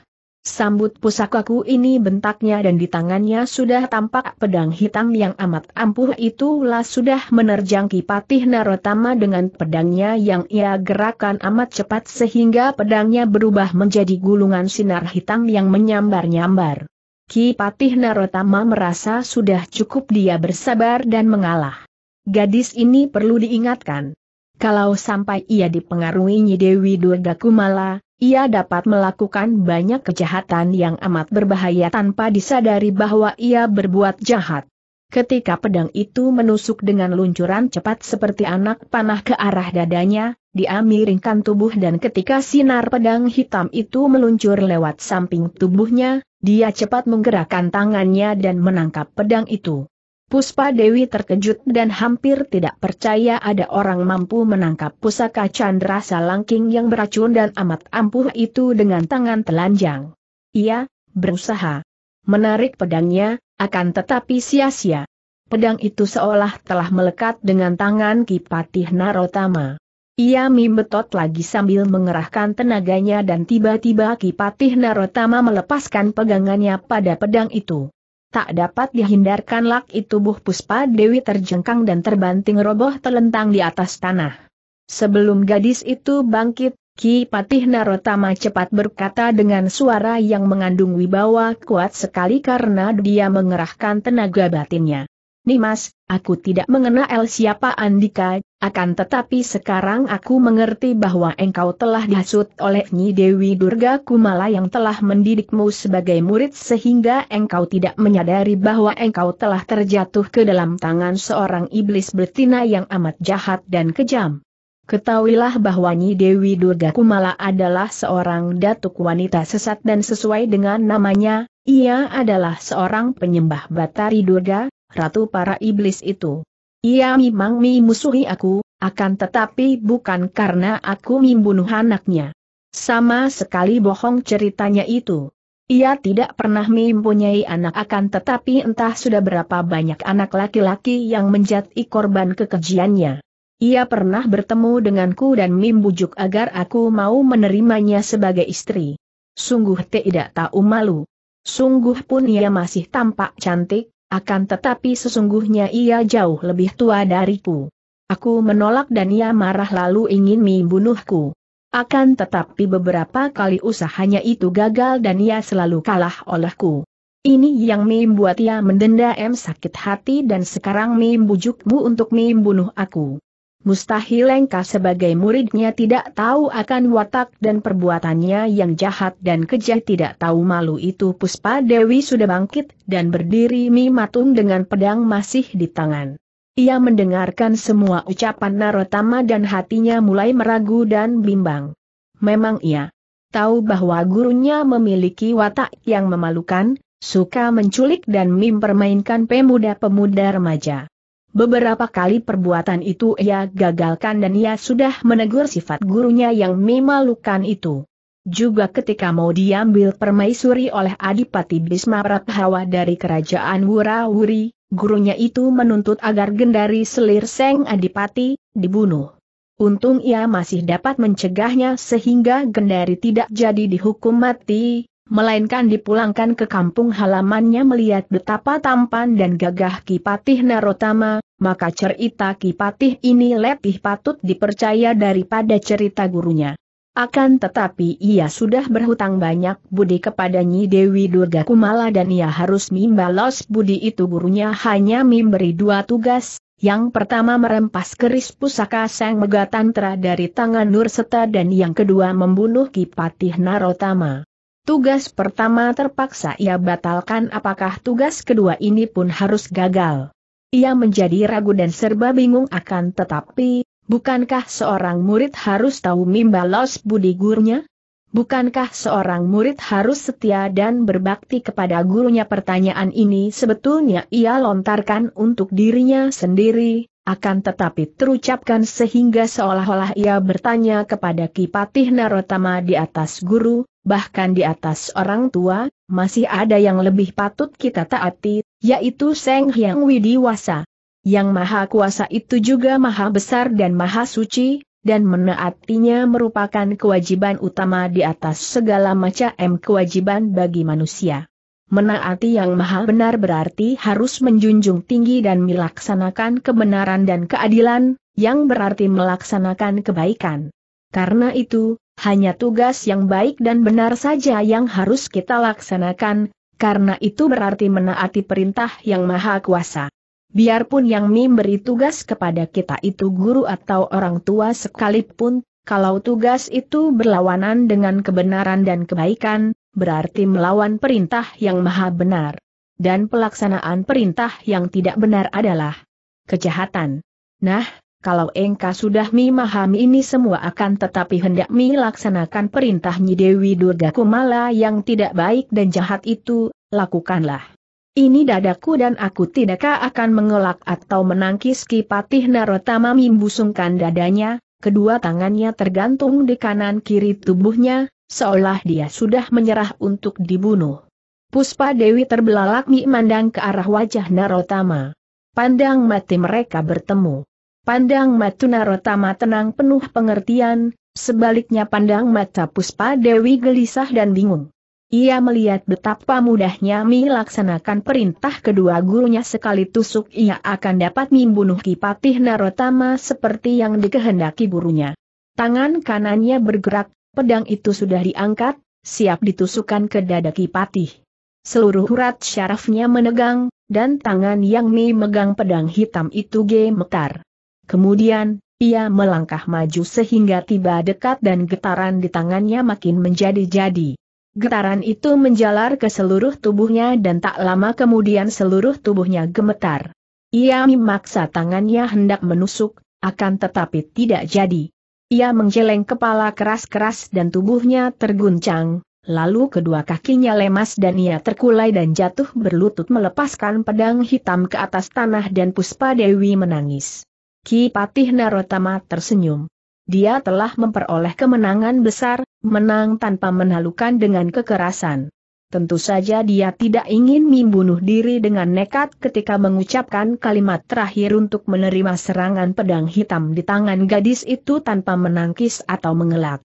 Sambut pusakaku ini bentaknya dan di tangannya sudah tampak pedang hitam yang amat ampuh itulah sudah menerjang Kipatih Narotama dengan pedangnya yang ia gerakan amat cepat sehingga pedangnya berubah menjadi gulungan sinar hitam yang menyambar-nyambar. Kipatih Narotama merasa sudah cukup dia bersabar dan mengalah. Gadis ini perlu diingatkan. Kalau sampai ia dipengaruhi nyi Dewi Durga Kumala, ia dapat melakukan banyak kejahatan yang amat berbahaya tanpa disadari bahwa ia berbuat jahat. Ketika pedang itu menusuk dengan luncuran cepat seperti anak panah ke arah dadanya, dia miringkan tubuh dan ketika sinar pedang hitam itu meluncur lewat samping tubuhnya, dia cepat menggerakkan tangannya dan menangkap pedang itu. Puspa Dewi terkejut dan hampir tidak percaya ada orang mampu menangkap pusaka Chandra Salangking yang beracun dan amat ampuh itu dengan tangan telanjang. Ia, berusaha menarik pedangnya, akan tetapi sia-sia. Pedang itu seolah telah melekat dengan tangan Kipatih Narotama. Ia mimbetot lagi sambil mengerahkan tenaganya dan tiba-tiba Kipatih Narotama melepaskan pegangannya pada pedang itu tak dapat dihindarkan laki tubuh Puspa Dewi terjengkang dan terbanting roboh telentang di atas tanah. Sebelum gadis itu bangkit, Ki Patih Narotama cepat berkata dengan suara yang mengandung wibawa kuat sekali karena dia mengerahkan tenaga batinnya. Nimas, aku tidak mengenal siapa Andika, akan tetapi sekarang aku mengerti bahwa engkau telah dihasut oleh Nyi Dewi Durga Kumala yang telah mendidikmu sebagai murid sehingga engkau tidak menyadari bahwa engkau telah terjatuh ke dalam tangan seorang iblis betina yang amat jahat dan kejam. Ketahuilah bahwa Nyi Dewi Durga Kumala adalah seorang datuk wanita sesat dan sesuai dengan namanya, ia adalah seorang penyembah Batari Durga, ratu para iblis itu. Ia memang memusuhi aku, akan tetapi bukan karena aku membunuh anaknya. Sama sekali bohong ceritanya itu. Ia tidak pernah mempunyai anak akan tetapi entah sudah berapa banyak anak laki-laki yang menjadi korban kekejiannya. Ia pernah bertemu denganku dan membujuk agar aku mau menerimanya sebagai istri. Sungguh tidak tahu malu. Sungguh pun ia masih tampak cantik, akan tetapi sesungguhnya ia jauh lebih tua dariku. Aku menolak dan ia marah lalu ingin membunuhku. Akan tetapi beberapa kali usahanya itu gagal dan ia selalu kalah olehku. Ini yang membuat ia mendendam sakit hati dan sekarang membujukmu untuk membunuh aku. Mustahil Engkau sebagai muridnya tidak tahu akan watak dan perbuatannya yang jahat dan kejam tidak tahu malu itu Puspa Dewi sudah bangkit dan berdiri mimatum dengan pedang masih di tangan. Ia mendengarkan semua ucapan Narotama dan hatinya mulai meragu dan bimbang. Memang ia tahu bahwa gurunya memiliki watak yang memalukan, suka menculik dan mempermainkan pemuda-pemuda remaja. Beberapa kali perbuatan itu ia gagalkan dan ia sudah menegur sifat gurunya yang memalukan itu. Juga ketika mau diambil permaisuri oleh Adipati Bisma Prabhawa dari kerajaan Wurawuri, gurunya itu menuntut agar Gendari Selir Seng Adipati, dibunuh. Untung ia masih dapat mencegahnya sehingga Gendari tidak jadi dihukum mati, melainkan dipulangkan ke kampung halamannya melihat betapa tampan dan gagah Kipatih Narotama, maka cerita Kipatih ini lebih patut dipercaya daripada cerita gurunya. Akan tetapi ia sudah berhutang banyak budi kepada Nyi Dewi Durga Kumala dan ia harus membalas budi itu gurunya hanya memberi dua tugas, yang pertama merempas keris pusaka Sang Megatantra dari tangan Nur dan yang kedua membunuh Kipatih Narotama. Tugas pertama terpaksa ia batalkan apakah tugas kedua ini pun harus gagal. Ia menjadi ragu dan serba bingung akan tetapi, bukankah seorang murid harus tahu mimba los budi gurunya? Bukankah seorang murid harus setia dan berbakti kepada gurunya? Pertanyaan ini sebetulnya ia lontarkan untuk dirinya sendiri, akan tetapi terucapkan sehingga seolah-olah ia bertanya kepada Kipatih Narotama di atas guru, bahkan di atas orang tua, masih ada yang lebih patut kita taati, yaitu Seng Hyang Widiwasa. Yang maha kuasa itu juga maha besar dan maha suci, dan menaatinya merupakan kewajiban utama di atas segala macam kewajiban bagi manusia. Menaati yang maha benar berarti harus menjunjung tinggi dan melaksanakan kebenaran dan keadilan, yang berarti melaksanakan kebaikan. Karena itu, hanya tugas yang baik dan benar saja yang harus kita laksanakan, karena itu berarti menaati perintah yang maha kuasa. Biarpun yang memberi tugas kepada kita itu guru atau orang tua sekalipun, kalau tugas itu berlawanan dengan kebenaran dan kebaikan, berarti melawan perintah yang maha benar. Dan pelaksanaan perintah yang tidak benar adalah kejahatan. Nah, kalau engkau sudah memahami ini semua akan tetapi hendak melaksanakan perintah Nyi Dewi Durga Kumala yang tidak baik dan jahat itu, lakukanlah. Ini dadaku dan aku tidakkah akan mengelak atau menangkis Kipatih Narotama membusungkan dadanya, kedua tangannya tergantung di kanan kiri tubuhnya, seolah dia sudah menyerah untuk dibunuh. Puspa Dewi terbelalak memandang ke arah wajah Narotama. Pandang mati mereka bertemu. Pandang Matuna Narotama tenang penuh pengertian, sebaliknya pandang mata Puspa Dewi gelisah dan bingung. Ia melihat betapa mudahnya Mi laksanakan perintah kedua gurunya sekali tusuk ia akan dapat membunuh Kipatih Narotama seperti yang dikehendaki gurunya. Tangan kanannya bergerak, pedang itu sudah diangkat, siap ditusukkan ke dada Kipatih. Seluruh urat syarafnya menegang, dan tangan yang mi megang pedang hitam itu gemetar. Kemudian, ia melangkah maju sehingga tiba dekat dan getaran di tangannya makin menjadi-jadi. Getaran itu menjalar ke seluruh tubuhnya dan tak lama kemudian seluruh tubuhnya gemetar. Ia memaksa tangannya hendak menusuk, akan tetapi tidak jadi. Ia menggeleng kepala keras-keras dan tubuhnya terguncang, lalu kedua kakinya lemas dan ia terkulai dan jatuh berlutut melepaskan pedang hitam ke atas tanah dan Puspa Dewi menangis. Ki Patih Narotama tersenyum. Dia telah memperoleh kemenangan besar, menang tanpa menalukan dengan kekerasan. Tentu saja dia tidak ingin membunuh diri dengan nekat ketika mengucapkan kalimat terakhir untuk menerima serangan pedang hitam di tangan gadis itu tanpa menangkis atau mengelak.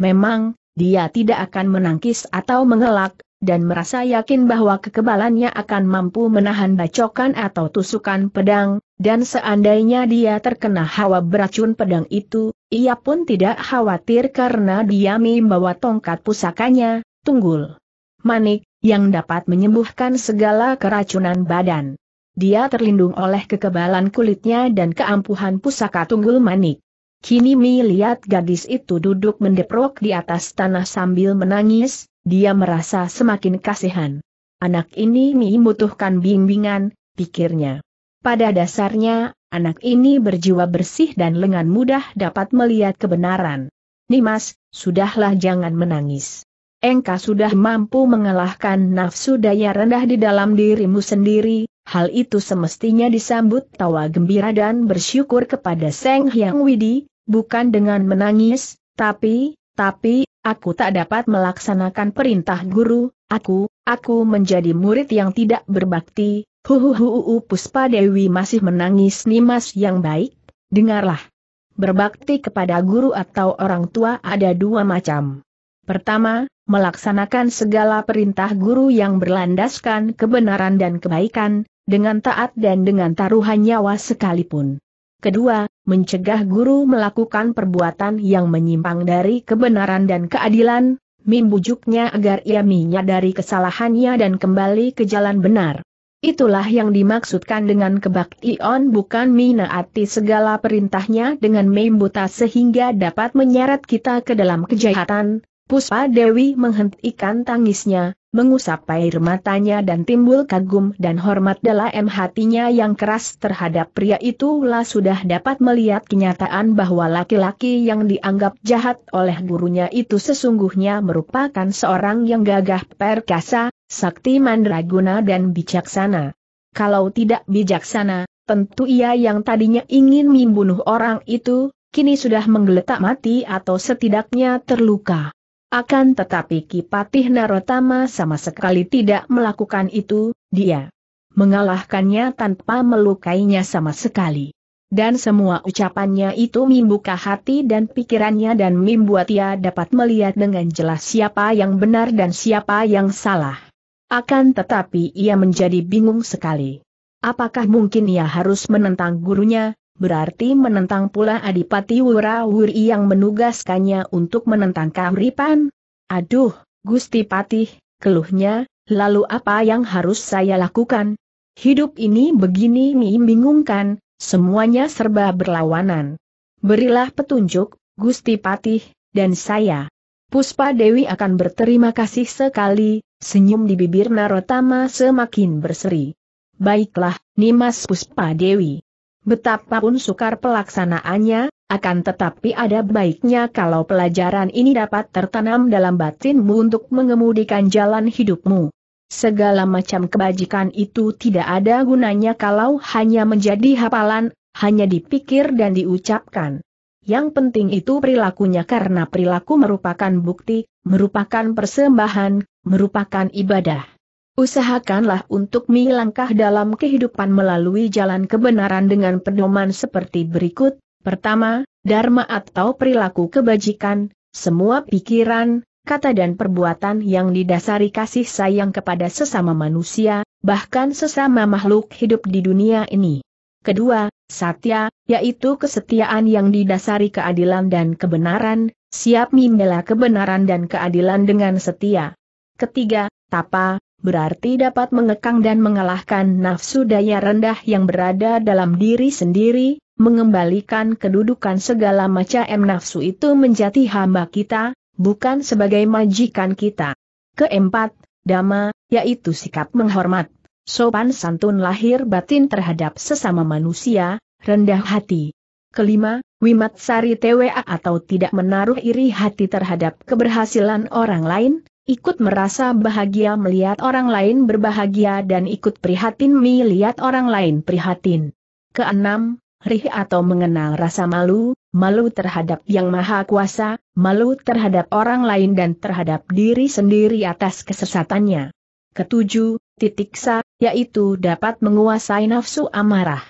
Memang, dia tidak akan menangkis atau mengelak, dan merasa yakin bahwa kekebalannya akan mampu menahan bacokan atau tusukan pedang, dan seandainya dia terkena hawa beracun pedang itu, ia pun tidak khawatir karena dia membawa tongkat pusakanya, tunggul. Manik, yang dapat menyembuhkan segala keracunan badan. Dia terlindung oleh kekebalan kulitnya dan keampuhan pusaka tunggul manik. Kini Mi lihat gadis itu duduk mendeprok di atas tanah sambil menangis, dia merasa semakin kasihan. Anak ini membutuhkan bimbingan, pikirnya. Pada dasarnya, anak ini berjiwa bersih dan lengan mudah dapat melihat kebenaran. Nimas, sudahlah jangan menangis. Engkau sudah mampu mengalahkan nafsu daya rendah di dalam dirimu sendiri, hal itu semestinya disambut tawa gembira dan bersyukur kepada Seng Hyang Widi, bukan dengan menangis, tapi, tapi, aku tak dapat melaksanakan perintah guru, aku, aku menjadi murid yang tidak berbakti, huhuhuhu Puspa Dewi masih menangis Nimas yang baik, dengarlah. Berbakti kepada guru atau orang tua ada dua macam. Pertama, melaksanakan segala perintah guru yang berlandaskan kebenaran dan kebaikan, dengan taat dan dengan taruhan nyawa sekalipun. Kedua, mencegah guru melakukan perbuatan yang menyimpang dari kebenaran dan keadilan, membujuknya agar ia menyadari kesalahannya dan kembali ke jalan benar. Itulah yang dimaksudkan dengan kebaktian bukan minaati segala perintahnya dengan membuta sehingga dapat menyeret kita ke dalam kejahatan, Puspa Dewi menghentikan tangisnya, mengusap air matanya dan timbul kagum dan hormat dalam hatinya yang keras terhadap pria itulah sudah dapat melihat kenyataan bahwa laki-laki yang dianggap jahat oleh gurunya itu sesungguhnya merupakan seorang yang gagah perkasa, sakti mandraguna dan bijaksana. Kalau tidak bijaksana, tentu ia yang tadinya ingin membunuh orang itu, kini sudah menggeletak mati atau setidaknya terluka. Akan tetapi Kipatih Narotama sama sekali tidak melakukan itu, dia mengalahkannya tanpa melukainya sama sekali. Dan semua ucapannya itu membuka hati dan pikirannya dan membuat ia dapat melihat dengan jelas siapa yang benar dan siapa yang salah. Akan tetapi ia menjadi bingung sekali. Apakah mungkin ia harus menentang gurunya, berarti menentang pula Adipati Wurawuri yang menugaskannya untuk menentang Kahuripan? Aduh, Gusti Patih, keluhnya, lalu apa yang harus saya lakukan? Hidup ini begini membingungkan, semuanya serba berlawanan. Berilah petunjuk, Gusti Patih, dan saya. Puspa Dewi akan berterima kasih sekali, senyum di bibir Narotama semakin berseri. Baiklah, Nimas Puspa Dewi. Betapapun sukar pelaksanaannya, akan tetapi ada baiknya kalau pelajaran ini dapat tertanam dalam batinmu untuk mengemudikan jalan hidupmu. Segala macam kebajikan itu tidak ada gunanya kalau hanya menjadi hafalan, hanya dipikir dan diucapkan. Yang penting itu perilakunya karena perilaku merupakan bukti, merupakan persembahan, merupakan ibadah. Usahakanlah untuk melangkah dalam kehidupan melalui jalan kebenaran dengan pedoman seperti berikut, pertama, dharma atau perilaku kebajikan, semua pikiran, kata dan perbuatan yang didasari kasih sayang kepada sesama manusia, bahkan sesama makhluk hidup di dunia ini. Kedua, satya, yaitu kesetiaan yang didasari keadilan dan kebenaran, siap membela kebenaran dan keadilan dengan setia. Ketiga, tapa, berarti dapat mengekang dan mengalahkan nafsu daya rendah yang berada dalam diri sendiri, mengembalikan kedudukan segala macam nafsu itu menjadi hamba kita, bukan sebagai majikan kita. Keempat, dama, yaitu sikap menghormat, sopan santun lahir batin terhadap sesama manusia, rendah hati. Kelima, wimat sari TWA atau tidak menaruh iri hati terhadap keberhasilan orang lain, ikut merasa bahagia melihat orang lain berbahagia dan ikut prihatin melihat orang lain prihatin. Keenam, rih atau mengenal rasa malu, malu terhadap yang maha kuasa, malu terhadap orang lain dan terhadap diri sendiri atas kesesatannya. Ketujuh, titik sa, yaitu dapat menguasai nafsu amarah.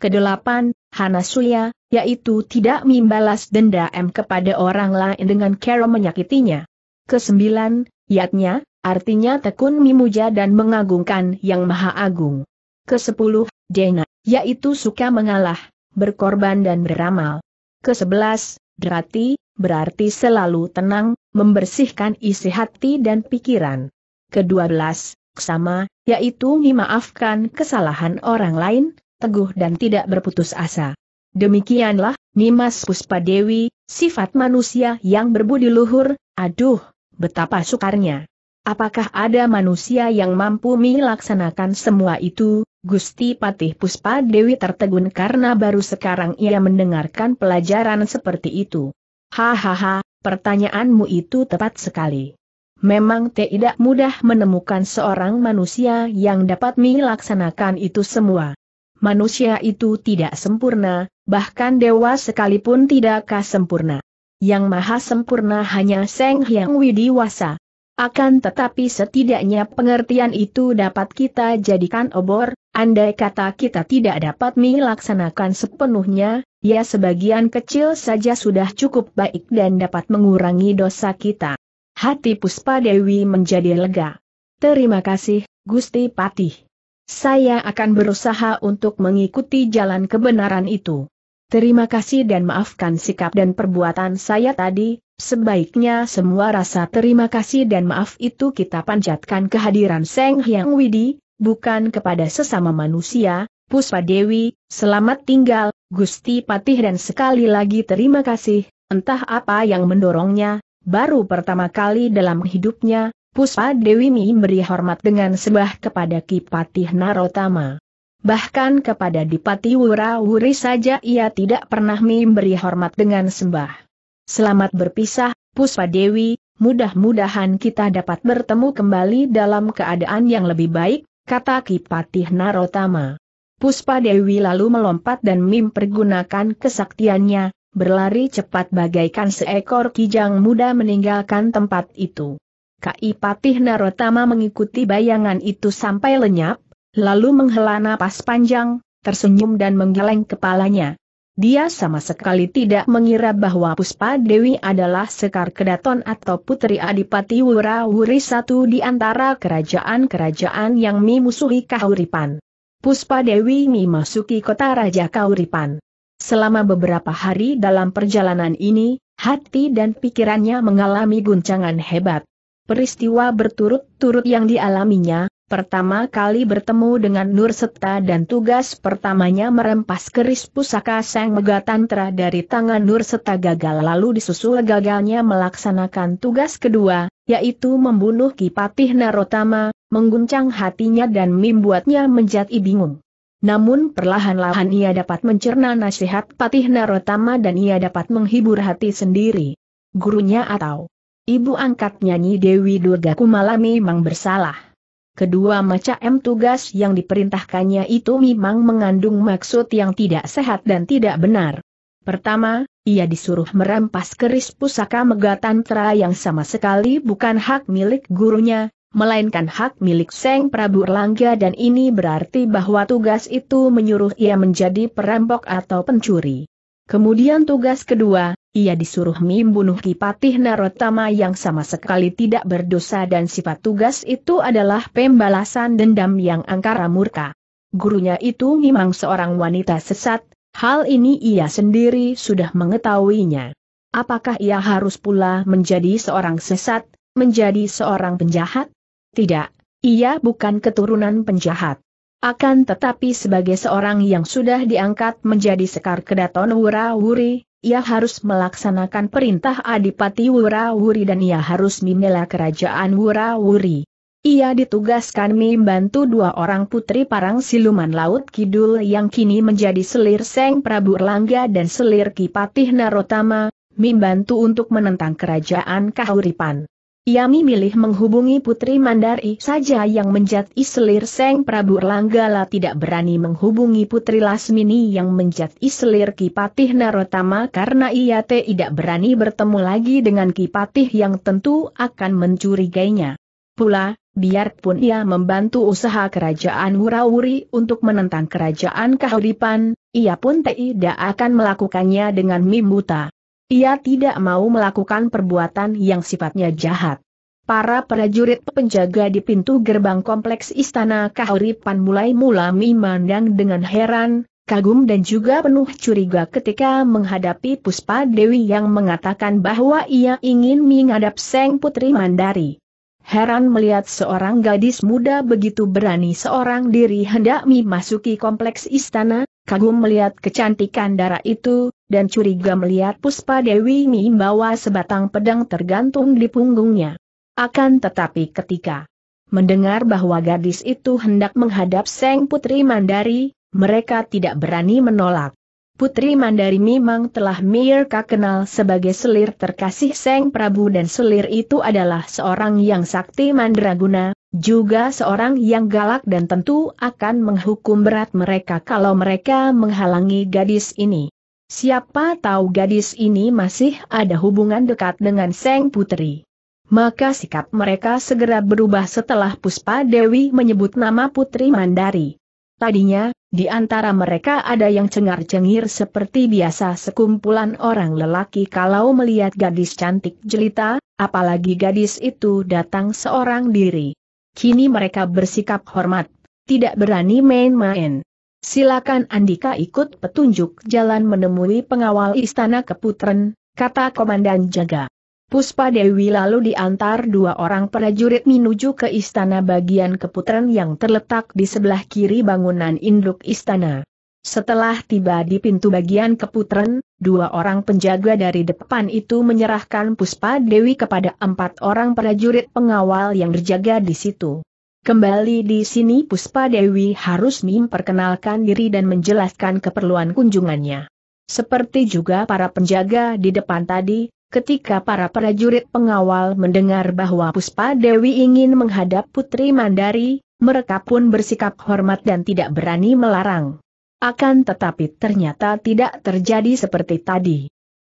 Kedelapan, hanasuya, yaitu tidak membalas denda M kepada orang lain dengan cara menyakitinya. Kesembilan, yatnya, artinya tekun mimuja dan mengagungkan yang maha agung. Kesepuluh, dena, yaitu suka mengalah, berkorban dan beramal. Kesebelas, derati, berarti selalu tenang, membersihkan isi hati dan pikiran. Kedua belas, sama, yaitu memaafkan kesalahan orang lain, teguh dan tidak berputus asa. Demikianlah, Nimas Puspadewi, sifat manusia yang berbudi luhur, aduh, betapa sukarnya. Apakah ada manusia yang mampu melaksanakan semua itu? Gusti Patih Puspa Dewi tertegun karena baru sekarang ia mendengarkan pelajaran seperti itu. Hahaha, pertanyaanmu itu tepat sekali. Memang tidak mudah menemukan seorang manusia yang dapat melaksanakan itu semua. Manusia itu tidak sempurna, bahkan dewa sekalipun tidakkah sempurna. Yang maha sempurna hanya Seng Hyang Widiwasa. Akan tetapi setidaknya pengertian itu dapat kita jadikan obor, andai kata kita tidak dapat melaksanakan sepenuhnya, ya sebagian kecil saja sudah cukup baik dan dapat mengurangi dosa kita. Hati Puspa Dewi menjadi lega. Terima kasih, Gusti Patih. Saya akan berusaha untuk mengikuti jalan kebenaran itu. Terima kasih dan maafkan sikap dan perbuatan saya tadi, sebaiknya semua rasa terima kasih dan maaf itu kita panjatkan kehadiran Seng Hyang Widi, bukan kepada sesama manusia, Puspa Dewi, selamat tinggal, Gusti Patih dan sekali lagi terima kasih, entah apa yang mendorongnya, baru pertama kali dalam hidupnya, Puspa Dewi memberi hormat dengan sebah kepada Ki Patih Narotama. Bahkan kepada Dipati Wura Wuri saja ia tidak pernah memberi hormat dengan sembah. Selamat berpisah, Puspa Dewi, mudah-mudahan kita dapat bertemu kembali dalam keadaan yang lebih baik, kata Kipatih Narotama. Puspa Dewi lalu melompat dan Mim pergunakan kesaktiannya, berlari cepat bagaikan seekor kijang muda meninggalkan tempat itu. Kipatih Narotama mengikuti bayangan itu sampai lenyap, lalu menghela napas panjang, tersenyum dan menggeleng kepalanya. Dia sama sekali tidak mengira bahwa Puspa Dewi adalah Sekar Kedaton atau Putri Adipati Wurawuri satu di antara kerajaan-kerajaan yang memusuhi Kahuripan. Puspa Dewi memasuki kota Raja Kahuripan. Selama beberapa hari dalam perjalanan ini, hati dan pikirannya mengalami guncangan hebat. Peristiwa berturut-turut yang dialaminya Pertama kali bertemu dengan Nur Seta dan tugas pertamanya merempas keris pusaka Sang Megatantra dari tangan Nur Seta gagal lalu disusul gagalnya melaksanakan tugas kedua, yaitu membunuh Kipatih Narotama, mengguncang hatinya dan membuatnya menjadi bingung. Namun perlahan-lahan ia dapat mencerna nasihat Patih Narotama dan ia dapat menghibur hati sendiri. Gurunya atau ibu angkat nyanyi Dewi Durga Kumala memang bersalah. Kedua macam tugas yang diperintahkannya itu memang mengandung maksud yang tidak sehat dan tidak benar. Pertama, ia disuruh merampas keris pusaka Megatantra yang sama sekali bukan hak milik gurunya, melainkan hak milik Seng Prabu Erlangga dan ini berarti bahwa tugas itu menyuruh ia menjadi perampok atau pencuri. Kemudian tugas kedua, ia disuruh membunuh Kipatih Narotama yang sama sekali tidak berdosa dan sifat tugas itu adalah pembalasan dendam yang angkara murka. Gurunya itu memang seorang wanita sesat, hal ini ia sendiri sudah mengetahuinya. Apakah ia harus pula menjadi seorang sesat, menjadi seorang penjahat? Tidak, ia bukan keturunan penjahat. Akan tetapi sebagai seorang yang sudah diangkat menjadi Sekar Kedaton Wura-Wuri, ia harus melaksanakan perintah Adipati Wurawuri dan ia harus membela kerajaan Wurawuri. Ia ditugaskan membantu dua orang putri parang siluman laut kidul yang kini menjadi selir Seng Prabu Erlangga dan selir Kipatih Narotama, membantu untuk menentang kerajaan Kahuripan. Yami milih menghubungi Putri Mandari saja yang menjadi selir Seng Prabu Langgala tidak berani menghubungi Putri Lasmini yang menjadi selir Kipatih Narotama karena ia tidak berani bertemu lagi dengan Kipatih yang tentu akan mencurigainya. Pula, biarpun ia membantu usaha kerajaan Wurawuri untuk menentang kerajaan Kahuripan, ia pun tidak akan melakukannya dengan mimbuta. Ia tidak mau melakukan perbuatan yang sifatnya jahat. Para prajurit penjaga di pintu gerbang kompleks istana Kahuripan mulai mula memandang dengan heran, kagum dan juga penuh curiga ketika menghadapi Puspa Dewi yang mengatakan bahwa ia ingin menghadap Seng Putri Mandari. Heran melihat seorang gadis muda begitu berani seorang diri hendak memasuki kompleks istana, kagum melihat kecantikan darah itu, dan curiga melihat Puspa Dewi membawa sebatang pedang tergantung di punggungnya. Akan tetapi ketika mendengar bahwa gadis itu hendak menghadap Seng Putri Mandari, mereka tidak berani menolak. Putri Mandari memang telah Mirka kenal sebagai selir terkasih Seng Prabu dan selir itu adalah seorang yang sakti mandraguna, juga seorang yang galak dan tentu akan menghukum berat mereka kalau mereka menghalangi gadis ini. Siapa tahu gadis ini masih ada hubungan dekat dengan Seng Putri. Maka sikap mereka segera berubah setelah Puspa Dewi menyebut nama Putri Mandari. Tadinya, di antara mereka ada yang cengar-cengir seperti biasa sekumpulan orang lelaki kalau melihat gadis cantik jelita, apalagi gadis itu datang seorang diri kini mereka bersikap hormat, tidak berani main-main. Silakan Andika ikut petunjuk jalan menemui pengawal istana keputren, kata Komandan Jaga. Puspa Dewi lalu diantar dua orang prajurit menuju ke istana bagian keputren yang terletak di sebelah kiri bangunan induk istana. Setelah tiba di pintu bagian keputren, dua orang penjaga dari depan itu menyerahkan Puspa Dewi kepada empat orang prajurit pengawal yang berjaga di situ. Kembali di sini Puspa Dewi harus memperkenalkan diri dan menjelaskan keperluan kunjungannya. Seperti juga para penjaga di depan tadi, ketika para prajurit pengawal mendengar bahwa Puspa Dewi ingin menghadap Putri Mandari, mereka pun bersikap hormat dan tidak berani melarang. Akan tetapi ternyata tidak terjadi seperti tadi.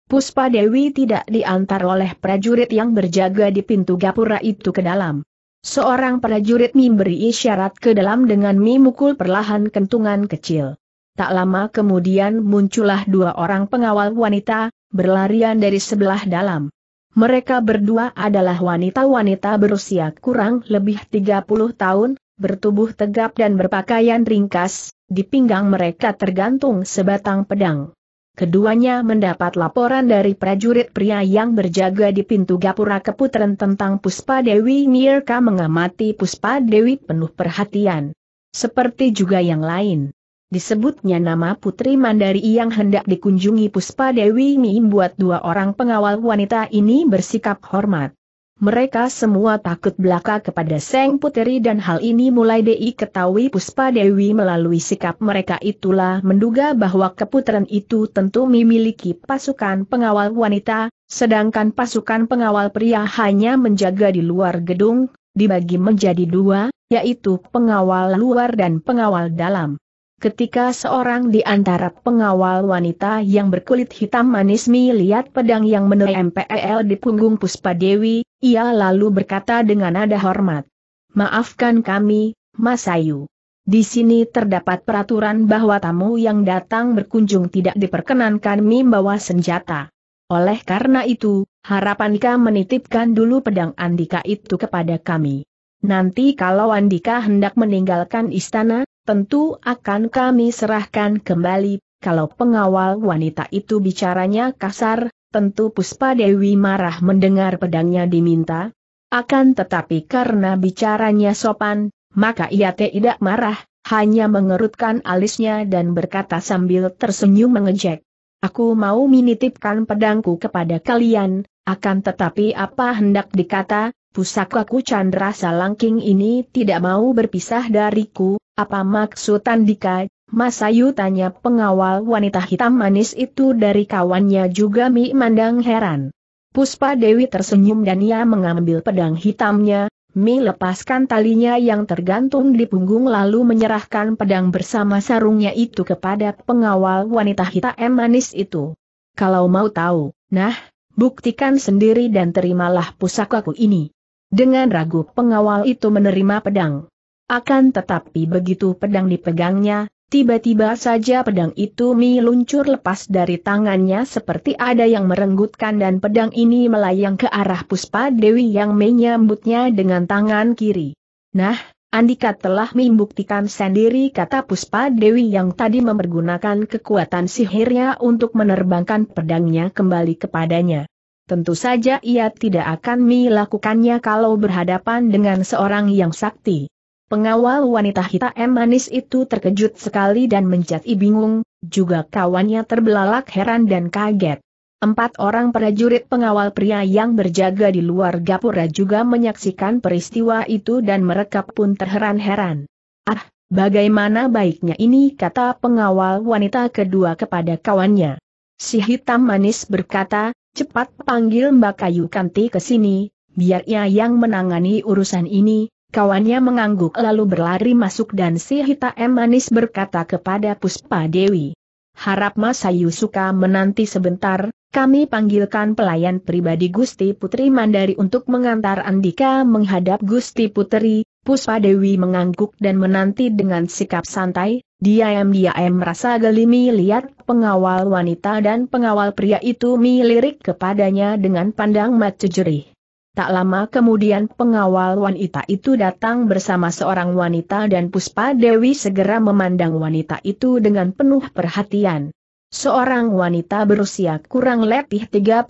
Puspa Dewi tidak diantar oleh prajurit yang berjaga di pintu gapura itu ke dalam. Seorang prajurit memberi isyarat ke dalam dengan memukul perlahan kentungan kecil. Tak lama kemudian muncullah dua orang pengawal wanita, berlarian dari sebelah dalam. Mereka berdua adalah wanita-wanita berusia kurang lebih 30 tahun, bertubuh tegap dan berpakaian ringkas, di pinggang mereka tergantung sebatang pedang. Keduanya mendapat laporan dari prajurit pria yang berjaga di pintu gapura keputren tentang Puspa Dewi Nirka mengamati Puspa Dewi penuh perhatian. Seperti juga yang lain. Disebutnya nama Putri Mandari yang hendak dikunjungi Puspa Dewi buat dua orang pengawal wanita ini bersikap hormat. Mereka semua takut belaka kepada Seng Puteri dan hal ini mulai di ketahui Puspa Dewi melalui sikap mereka itulah menduga bahwa keputaran itu tentu memiliki pasukan pengawal wanita, sedangkan pasukan pengawal pria hanya menjaga di luar gedung, dibagi menjadi dua, yaitu pengawal luar dan pengawal dalam ketika seorang di antara pengawal wanita yang berkulit hitam manis melihat pedang yang menerem MPL di punggung Puspa Dewi, ia lalu berkata dengan nada hormat. Maafkan kami, Mas Ayu. Di sini terdapat peraturan bahwa tamu yang datang berkunjung tidak diperkenankan membawa senjata. Oleh karena itu, harapankah menitipkan dulu pedang Andika itu kepada kami. Nanti kalau Andika hendak meninggalkan istana, tentu akan kami serahkan kembali, kalau pengawal wanita itu bicaranya kasar, tentu Puspa Dewi marah mendengar pedangnya diminta. Akan tetapi karena bicaranya sopan, maka ia tidak marah, hanya mengerutkan alisnya dan berkata sambil tersenyum mengejek. Aku mau menitipkan pedangku kepada kalian, akan tetapi apa hendak dikata, pusakaku Chandra Salangking ini tidak mau berpisah dariku, apa maksud Mas Masayu tanya pengawal wanita hitam manis itu dari kawannya juga Mi Mandang heran. Puspa Dewi tersenyum dan ia mengambil pedang hitamnya, Mi lepaskan talinya yang tergantung di punggung lalu menyerahkan pedang bersama sarungnya itu kepada pengawal wanita hitam manis itu. Kalau mau tahu, nah, buktikan sendiri dan terimalah pusakaku ini. Dengan ragu pengawal itu menerima pedang. Akan tetapi begitu pedang dipegangnya, tiba-tiba saja pedang itu meluncur lepas dari tangannya seperti ada yang merenggutkan dan pedang ini melayang ke arah Puspa Dewi yang menyambutnya dengan tangan kiri. Nah, Andika telah membuktikan sendiri kata Puspa Dewi yang tadi memergunakan kekuatan sihirnya untuk menerbangkan pedangnya kembali kepadanya. Tentu saja ia tidak akan melakukannya kalau berhadapan dengan seorang yang sakti. Pengawal wanita hitam manis itu terkejut sekali dan menjadi bingung, juga kawannya terbelalak heran dan kaget. Empat orang prajurit pengawal pria yang berjaga di luar gapura juga menyaksikan peristiwa itu dan mereka pun terheran-heran. Ah, bagaimana baiknya ini kata pengawal wanita kedua kepada kawannya. Si hitam manis berkata, cepat panggil Mbak Kayu Kanti ke sini, biar ia yang menangani urusan ini, Kawannya mengangguk lalu berlari masuk dan si hitam manis berkata kepada Puspa Dewi. Harap Mas Ayu suka menanti sebentar, kami panggilkan pelayan pribadi Gusti Putri Mandari untuk mengantar Andika menghadap Gusti Putri, Puspa Dewi mengangguk dan menanti dengan sikap santai, diam-diam merasa gelimi lihat pengawal wanita dan pengawal pria itu melirik kepadanya dengan pandang mata jerih. Tak lama kemudian pengawal wanita itu datang bersama seorang wanita dan Puspa Dewi segera memandang wanita itu dengan penuh perhatian. Seorang wanita berusia kurang lebih 35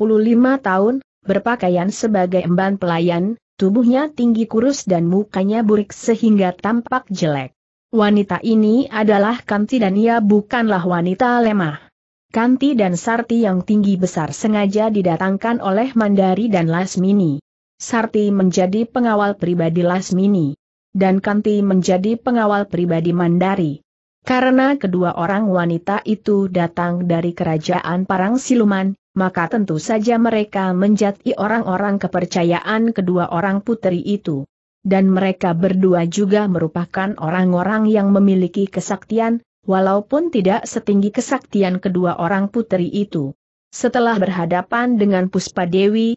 tahun, berpakaian sebagai emban pelayan, tubuhnya tinggi kurus dan mukanya burik sehingga tampak jelek. Wanita ini adalah Kanti dan ia bukanlah wanita lemah. Kanti dan Sarti yang tinggi besar sengaja didatangkan oleh Mandari dan Lasmini. Sarti menjadi pengawal pribadi Lasmini. Dan Kanti menjadi pengawal pribadi Mandari. Karena kedua orang wanita itu datang dari kerajaan Parang Siluman, maka tentu saja mereka menjadi orang-orang kepercayaan kedua orang putri itu. Dan mereka berdua juga merupakan orang-orang yang memiliki kesaktian, walaupun tidak setinggi kesaktian kedua orang putri itu. Setelah berhadapan dengan Puspa Dewi,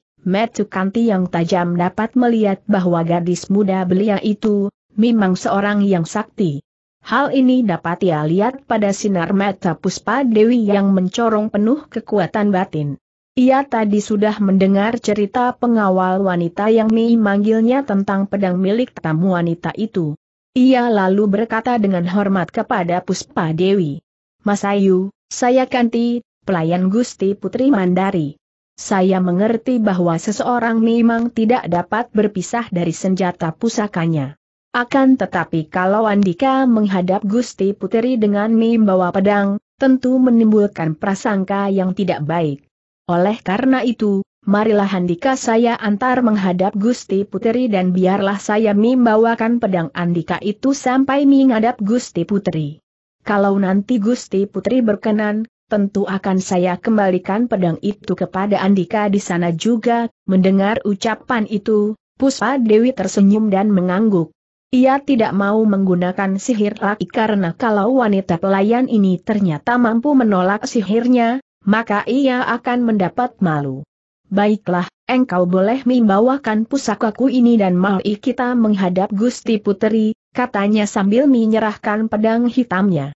Kanti yang tajam dapat melihat bahwa gadis muda belia itu, memang seorang yang sakti. Hal ini dapat ia lihat pada sinar mata Puspa Dewi yang mencorong penuh kekuatan batin. Ia tadi sudah mendengar cerita pengawal wanita yang Mi manggilnya tentang pedang milik tamu wanita itu. Ia lalu berkata dengan hormat kepada Puspa Dewi. Masayu, saya Kanti, pelayan Gusti Putri Mandari. Saya mengerti bahwa seseorang memang tidak dapat berpisah dari senjata pusakanya. Akan tetapi kalau Andika menghadap Gusti Puteri dengan membawa pedang, tentu menimbulkan prasangka yang tidak baik. Oleh karena itu, marilah Andika saya antar menghadap Gusti Puteri dan biarlah saya membawakan pedang Andika itu sampai menghadap Gusti Puteri. Kalau nanti Gusti Putri berkenan, tentu akan saya kembalikan pedang itu kepada Andika di sana juga, mendengar ucapan itu, Puspa Dewi tersenyum dan mengangguk. Ia tidak mau menggunakan sihir lagi karena kalau wanita pelayan ini ternyata mampu menolak sihirnya, maka ia akan mendapat malu. Baiklah, engkau boleh membawakan pusakaku ini dan mari kita menghadap Gusti Puteri, katanya sambil menyerahkan pedang hitamnya.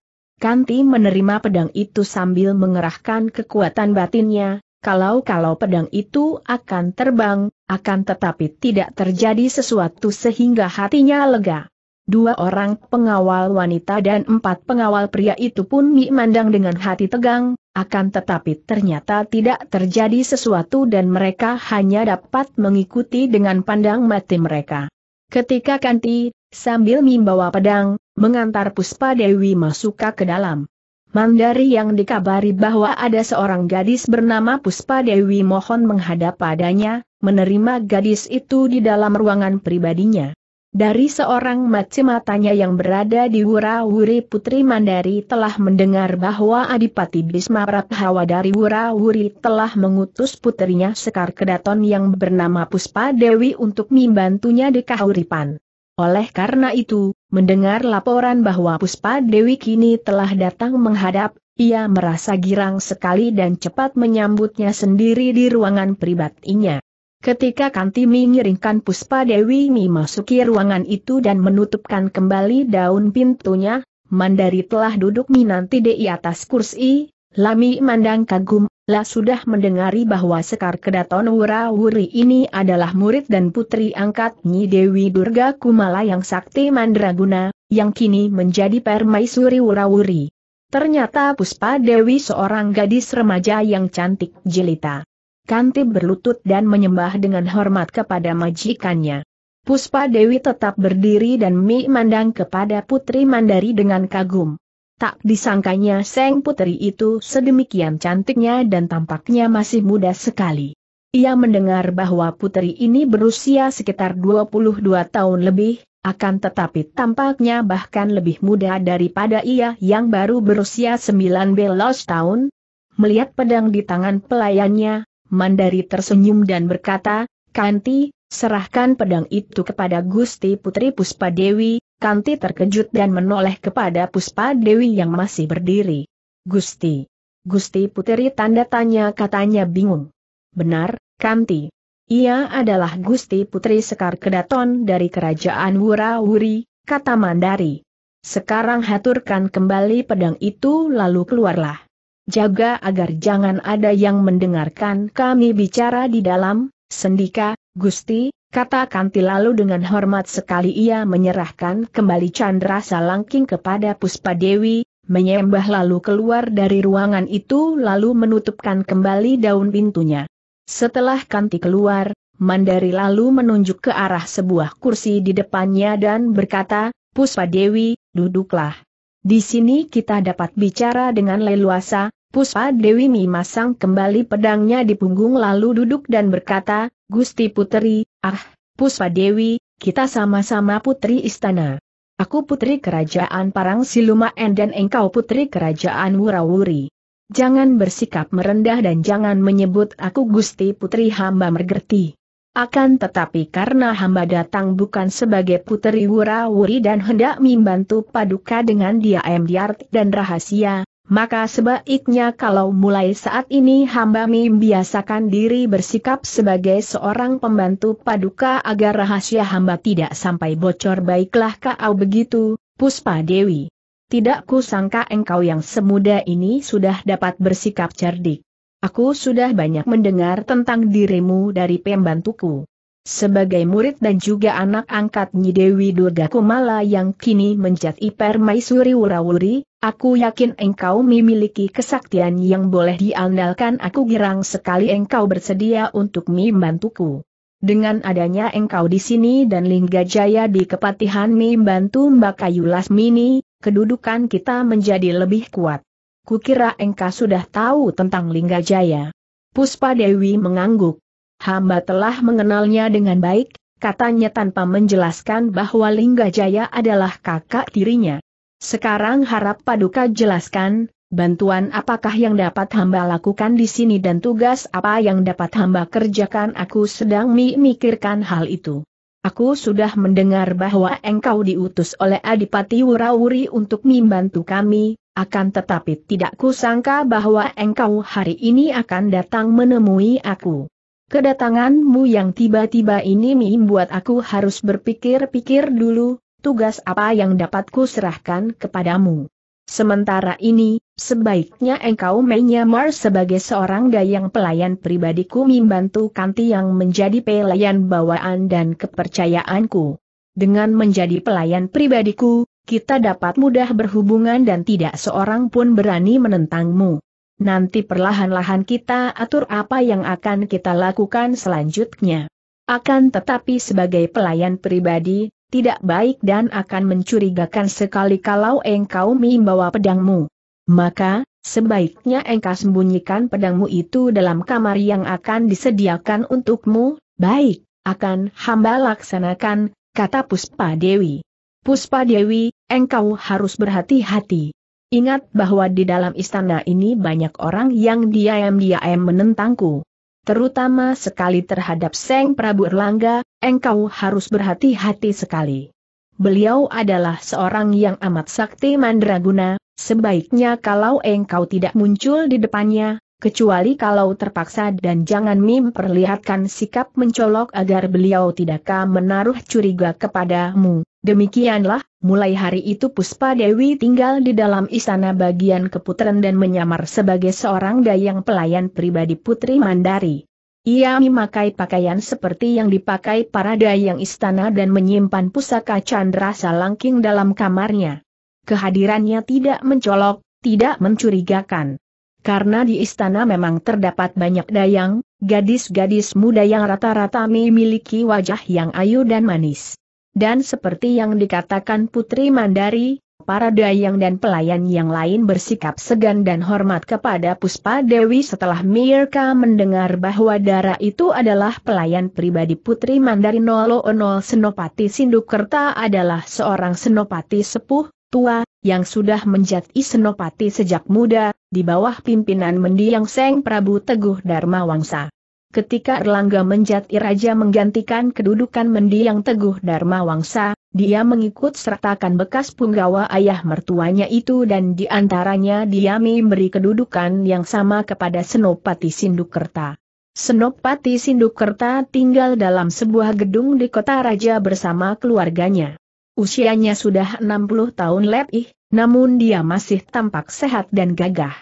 Kanti menerima pedang itu sambil mengerahkan kekuatan batinnya, kalau-kalau pedang itu akan terbang, akan tetapi tidak terjadi sesuatu sehingga hatinya lega. Dua orang pengawal wanita dan empat pengawal pria itu pun memandang dengan hati tegang, akan tetapi ternyata tidak terjadi sesuatu dan mereka hanya dapat mengikuti dengan pandang mati mereka. Ketika Kanti, sambil membawa pedang, mengantar Puspa Dewi masuk ke dalam. Mandari yang dikabari bahwa ada seorang gadis bernama Puspa Dewi mohon menghadap padanya, menerima gadis itu di dalam ruangan pribadinya. Dari seorang matanya yang berada di Wurawuri Putri Mandari telah mendengar bahwa Adipati Bisma Prathawa dari Wurawuri telah mengutus putrinya Sekar Kedaton yang bernama Puspa Dewi untuk membantunya di Kahuripan. Oleh karena itu, Mendengar laporan bahwa Puspa Dewi kini telah datang menghadap, ia merasa girang sekali dan cepat menyambutnya sendiri di ruangan pribadinya. Ketika Kantimi mengiringkan Puspa Dewi memasuki ruangan itu dan menutupkan kembali daun pintunya, Mandari telah duduk menanti di atas kursi, Lami mandang kagum lah sudah mendengari bahwa Sekar Kedaton wura ini adalah murid dan putri angkat Nyi Dewi Durga Kumala yang sakti mandraguna, yang kini menjadi permaisuri Wurawuri. Ternyata Puspa Dewi seorang gadis remaja yang cantik jelita. Kanti berlutut dan menyembah dengan hormat kepada majikannya. Puspa Dewi tetap berdiri dan memandang kepada Putri Mandari dengan kagum. Tak disangkanya Seng Putri itu sedemikian cantiknya dan tampaknya masih muda sekali. Ia mendengar bahwa putri ini berusia sekitar 22 tahun lebih, akan tetapi tampaknya bahkan lebih muda daripada ia yang baru berusia 9 belas tahun. Melihat pedang di tangan pelayannya, Mandari tersenyum dan berkata, Kanti, serahkan pedang itu kepada Gusti Putri Puspadewi. Kanti terkejut dan menoleh kepada Puspa Dewi yang masih berdiri. Gusti. Gusti Puteri tanda tanya katanya bingung. Benar, Kanti. Ia adalah Gusti Putri Sekar Kedaton dari Kerajaan Wura-Wuri, kata Mandari. Sekarang haturkan kembali pedang itu lalu keluarlah. Jaga agar jangan ada yang mendengarkan kami bicara di dalam, Sendika, Gusti, Kata Kanti lalu dengan hormat sekali ia menyerahkan kembali Chandra Salangking kepada Puspa Dewi, menyembah lalu keluar dari ruangan itu lalu menutupkan kembali daun pintunya. Setelah Kanti keluar, Mandari lalu menunjuk ke arah sebuah kursi di depannya dan berkata, Puspa Dewi, duduklah. Di sini kita dapat bicara dengan leluasa, Puspa Dewi memasang kembali pedangnya di punggung lalu duduk dan berkata, Gusti Puteri, Ah, Puspa Dewi, kita sama-sama putri istana. Aku putri kerajaan Parang Silumaen dan engkau putri kerajaan Wurawuri. Jangan bersikap merendah dan jangan menyebut aku Gusti Putri hamba mergerti. Akan tetapi karena hamba datang bukan sebagai putri Wurawuri dan hendak membantu Paduka dengan dia Emdiart dan rahasia, maka sebaiknya kalau mulai saat ini hamba membiasakan diri bersikap sebagai seorang pembantu paduka agar rahasia hamba tidak sampai bocor baiklah kau begitu, Puspa Dewi. Tidak kusangka engkau yang semuda ini sudah dapat bersikap cerdik. Aku sudah banyak mendengar tentang dirimu dari pembantuku. Sebagai murid dan juga anak angkat Nyi Dewi Durga Kumala yang kini menjadi permaisuri Wurawuri, aku yakin engkau memiliki kesaktian yang boleh diandalkan aku girang sekali engkau bersedia untuk membantuku. Dengan adanya engkau di sini dan Lingga Jaya di kepatihan membantu Mbak Kayu Lasmini, kedudukan kita menjadi lebih kuat. Kukira engkau sudah tahu tentang Lingga Jaya. Puspa Dewi mengangguk hamba telah mengenalnya dengan baik, katanya tanpa menjelaskan bahwa Lingga Jaya adalah kakak tirinya. Sekarang harap Paduka jelaskan, bantuan apakah yang dapat hamba lakukan di sini dan tugas apa yang dapat hamba kerjakan aku sedang memikirkan hal itu. Aku sudah mendengar bahwa engkau diutus oleh Adipati Wurawuri untuk membantu kami, akan tetapi tidak kusangka bahwa engkau hari ini akan datang menemui aku. Kedatanganmu yang tiba-tiba ini membuat aku harus berpikir-pikir dulu, tugas apa yang dapat serahkan kepadamu. Sementara ini, sebaiknya engkau menyamar sebagai seorang dayang pelayan pribadiku membantu Kanti yang menjadi pelayan bawaan dan kepercayaanku. Dengan menjadi pelayan pribadiku, kita dapat mudah berhubungan dan tidak seorang pun berani menentangmu nanti perlahan-lahan kita atur apa yang akan kita lakukan selanjutnya. Akan tetapi sebagai pelayan pribadi, tidak baik dan akan mencurigakan sekali kalau engkau membawa pedangmu. Maka, sebaiknya engkau sembunyikan pedangmu itu dalam kamar yang akan disediakan untukmu, baik, akan hamba laksanakan, kata Puspa Dewi. Puspa Dewi, engkau harus berhati-hati. Ingat bahwa di dalam istana ini banyak orang yang diam-diam menentangku. Terutama sekali terhadap Seng Prabu Erlangga, engkau harus berhati-hati sekali. Beliau adalah seorang yang amat sakti mandraguna, sebaiknya kalau engkau tidak muncul di depannya, kecuali kalau terpaksa dan jangan memperlihatkan sikap mencolok agar beliau tidakkah menaruh curiga kepadamu, Demikianlah, mulai hari itu Puspa Dewi tinggal di dalam istana bagian keputaran dan menyamar sebagai seorang dayang pelayan pribadi Putri Mandari. Ia memakai pakaian seperti yang dipakai para dayang istana dan menyimpan pusaka Chandra Salangking dalam kamarnya. Kehadirannya tidak mencolok, tidak mencurigakan. Karena di istana memang terdapat banyak dayang, gadis-gadis muda yang rata-rata memiliki wajah yang ayu dan manis. Dan seperti yang dikatakan Putri Mandari, para dayang dan pelayan yang lain bersikap segan dan hormat kepada Puspa Dewi setelah Mirka mendengar bahwa darah itu adalah pelayan pribadi Putri Mandari Nolo Onol Senopati Sindukerta adalah seorang senopati sepuh, tua, yang sudah menjadi senopati sejak muda, di bawah pimpinan mendiang Seng Prabu Teguh Dharma Wangsa. Ketika Erlangga menjadi Raja menggantikan kedudukan mendiang Teguh Dharma Wangsa, dia mengikut sertakan bekas punggawa ayah mertuanya itu dan di antaranya dia memberi kedudukan yang sama kepada Senopati Sindukerta. Senopati Sindukerta tinggal dalam sebuah gedung di kota raja bersama keluarganya. Usianya sudah 60 tahun lebih, namun dia masih tampak sehat dan gagah.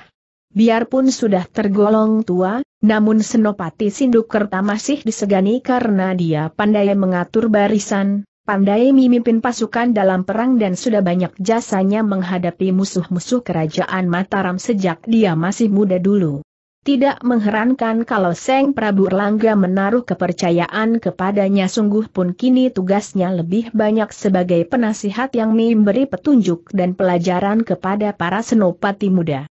Biarpun sudah tergolong tua, namun Senopati Sindukerta masih disegani karena dia pandai mengatur barisan, pandai memimpin pasukan dalam perang dan sudah banyak jasanya menghadapi musuh-musuh kerajaan Mataram sejak dia masih muda dulu. Tidak mengherankan kalau Seng Prabu Erlangga menaruh kepercayaan kepadanya sungguh pun kini tugasnya lebih banyak sebagai penasihat yang memberi petunjuk dan pelajaran kepada para senopati muda.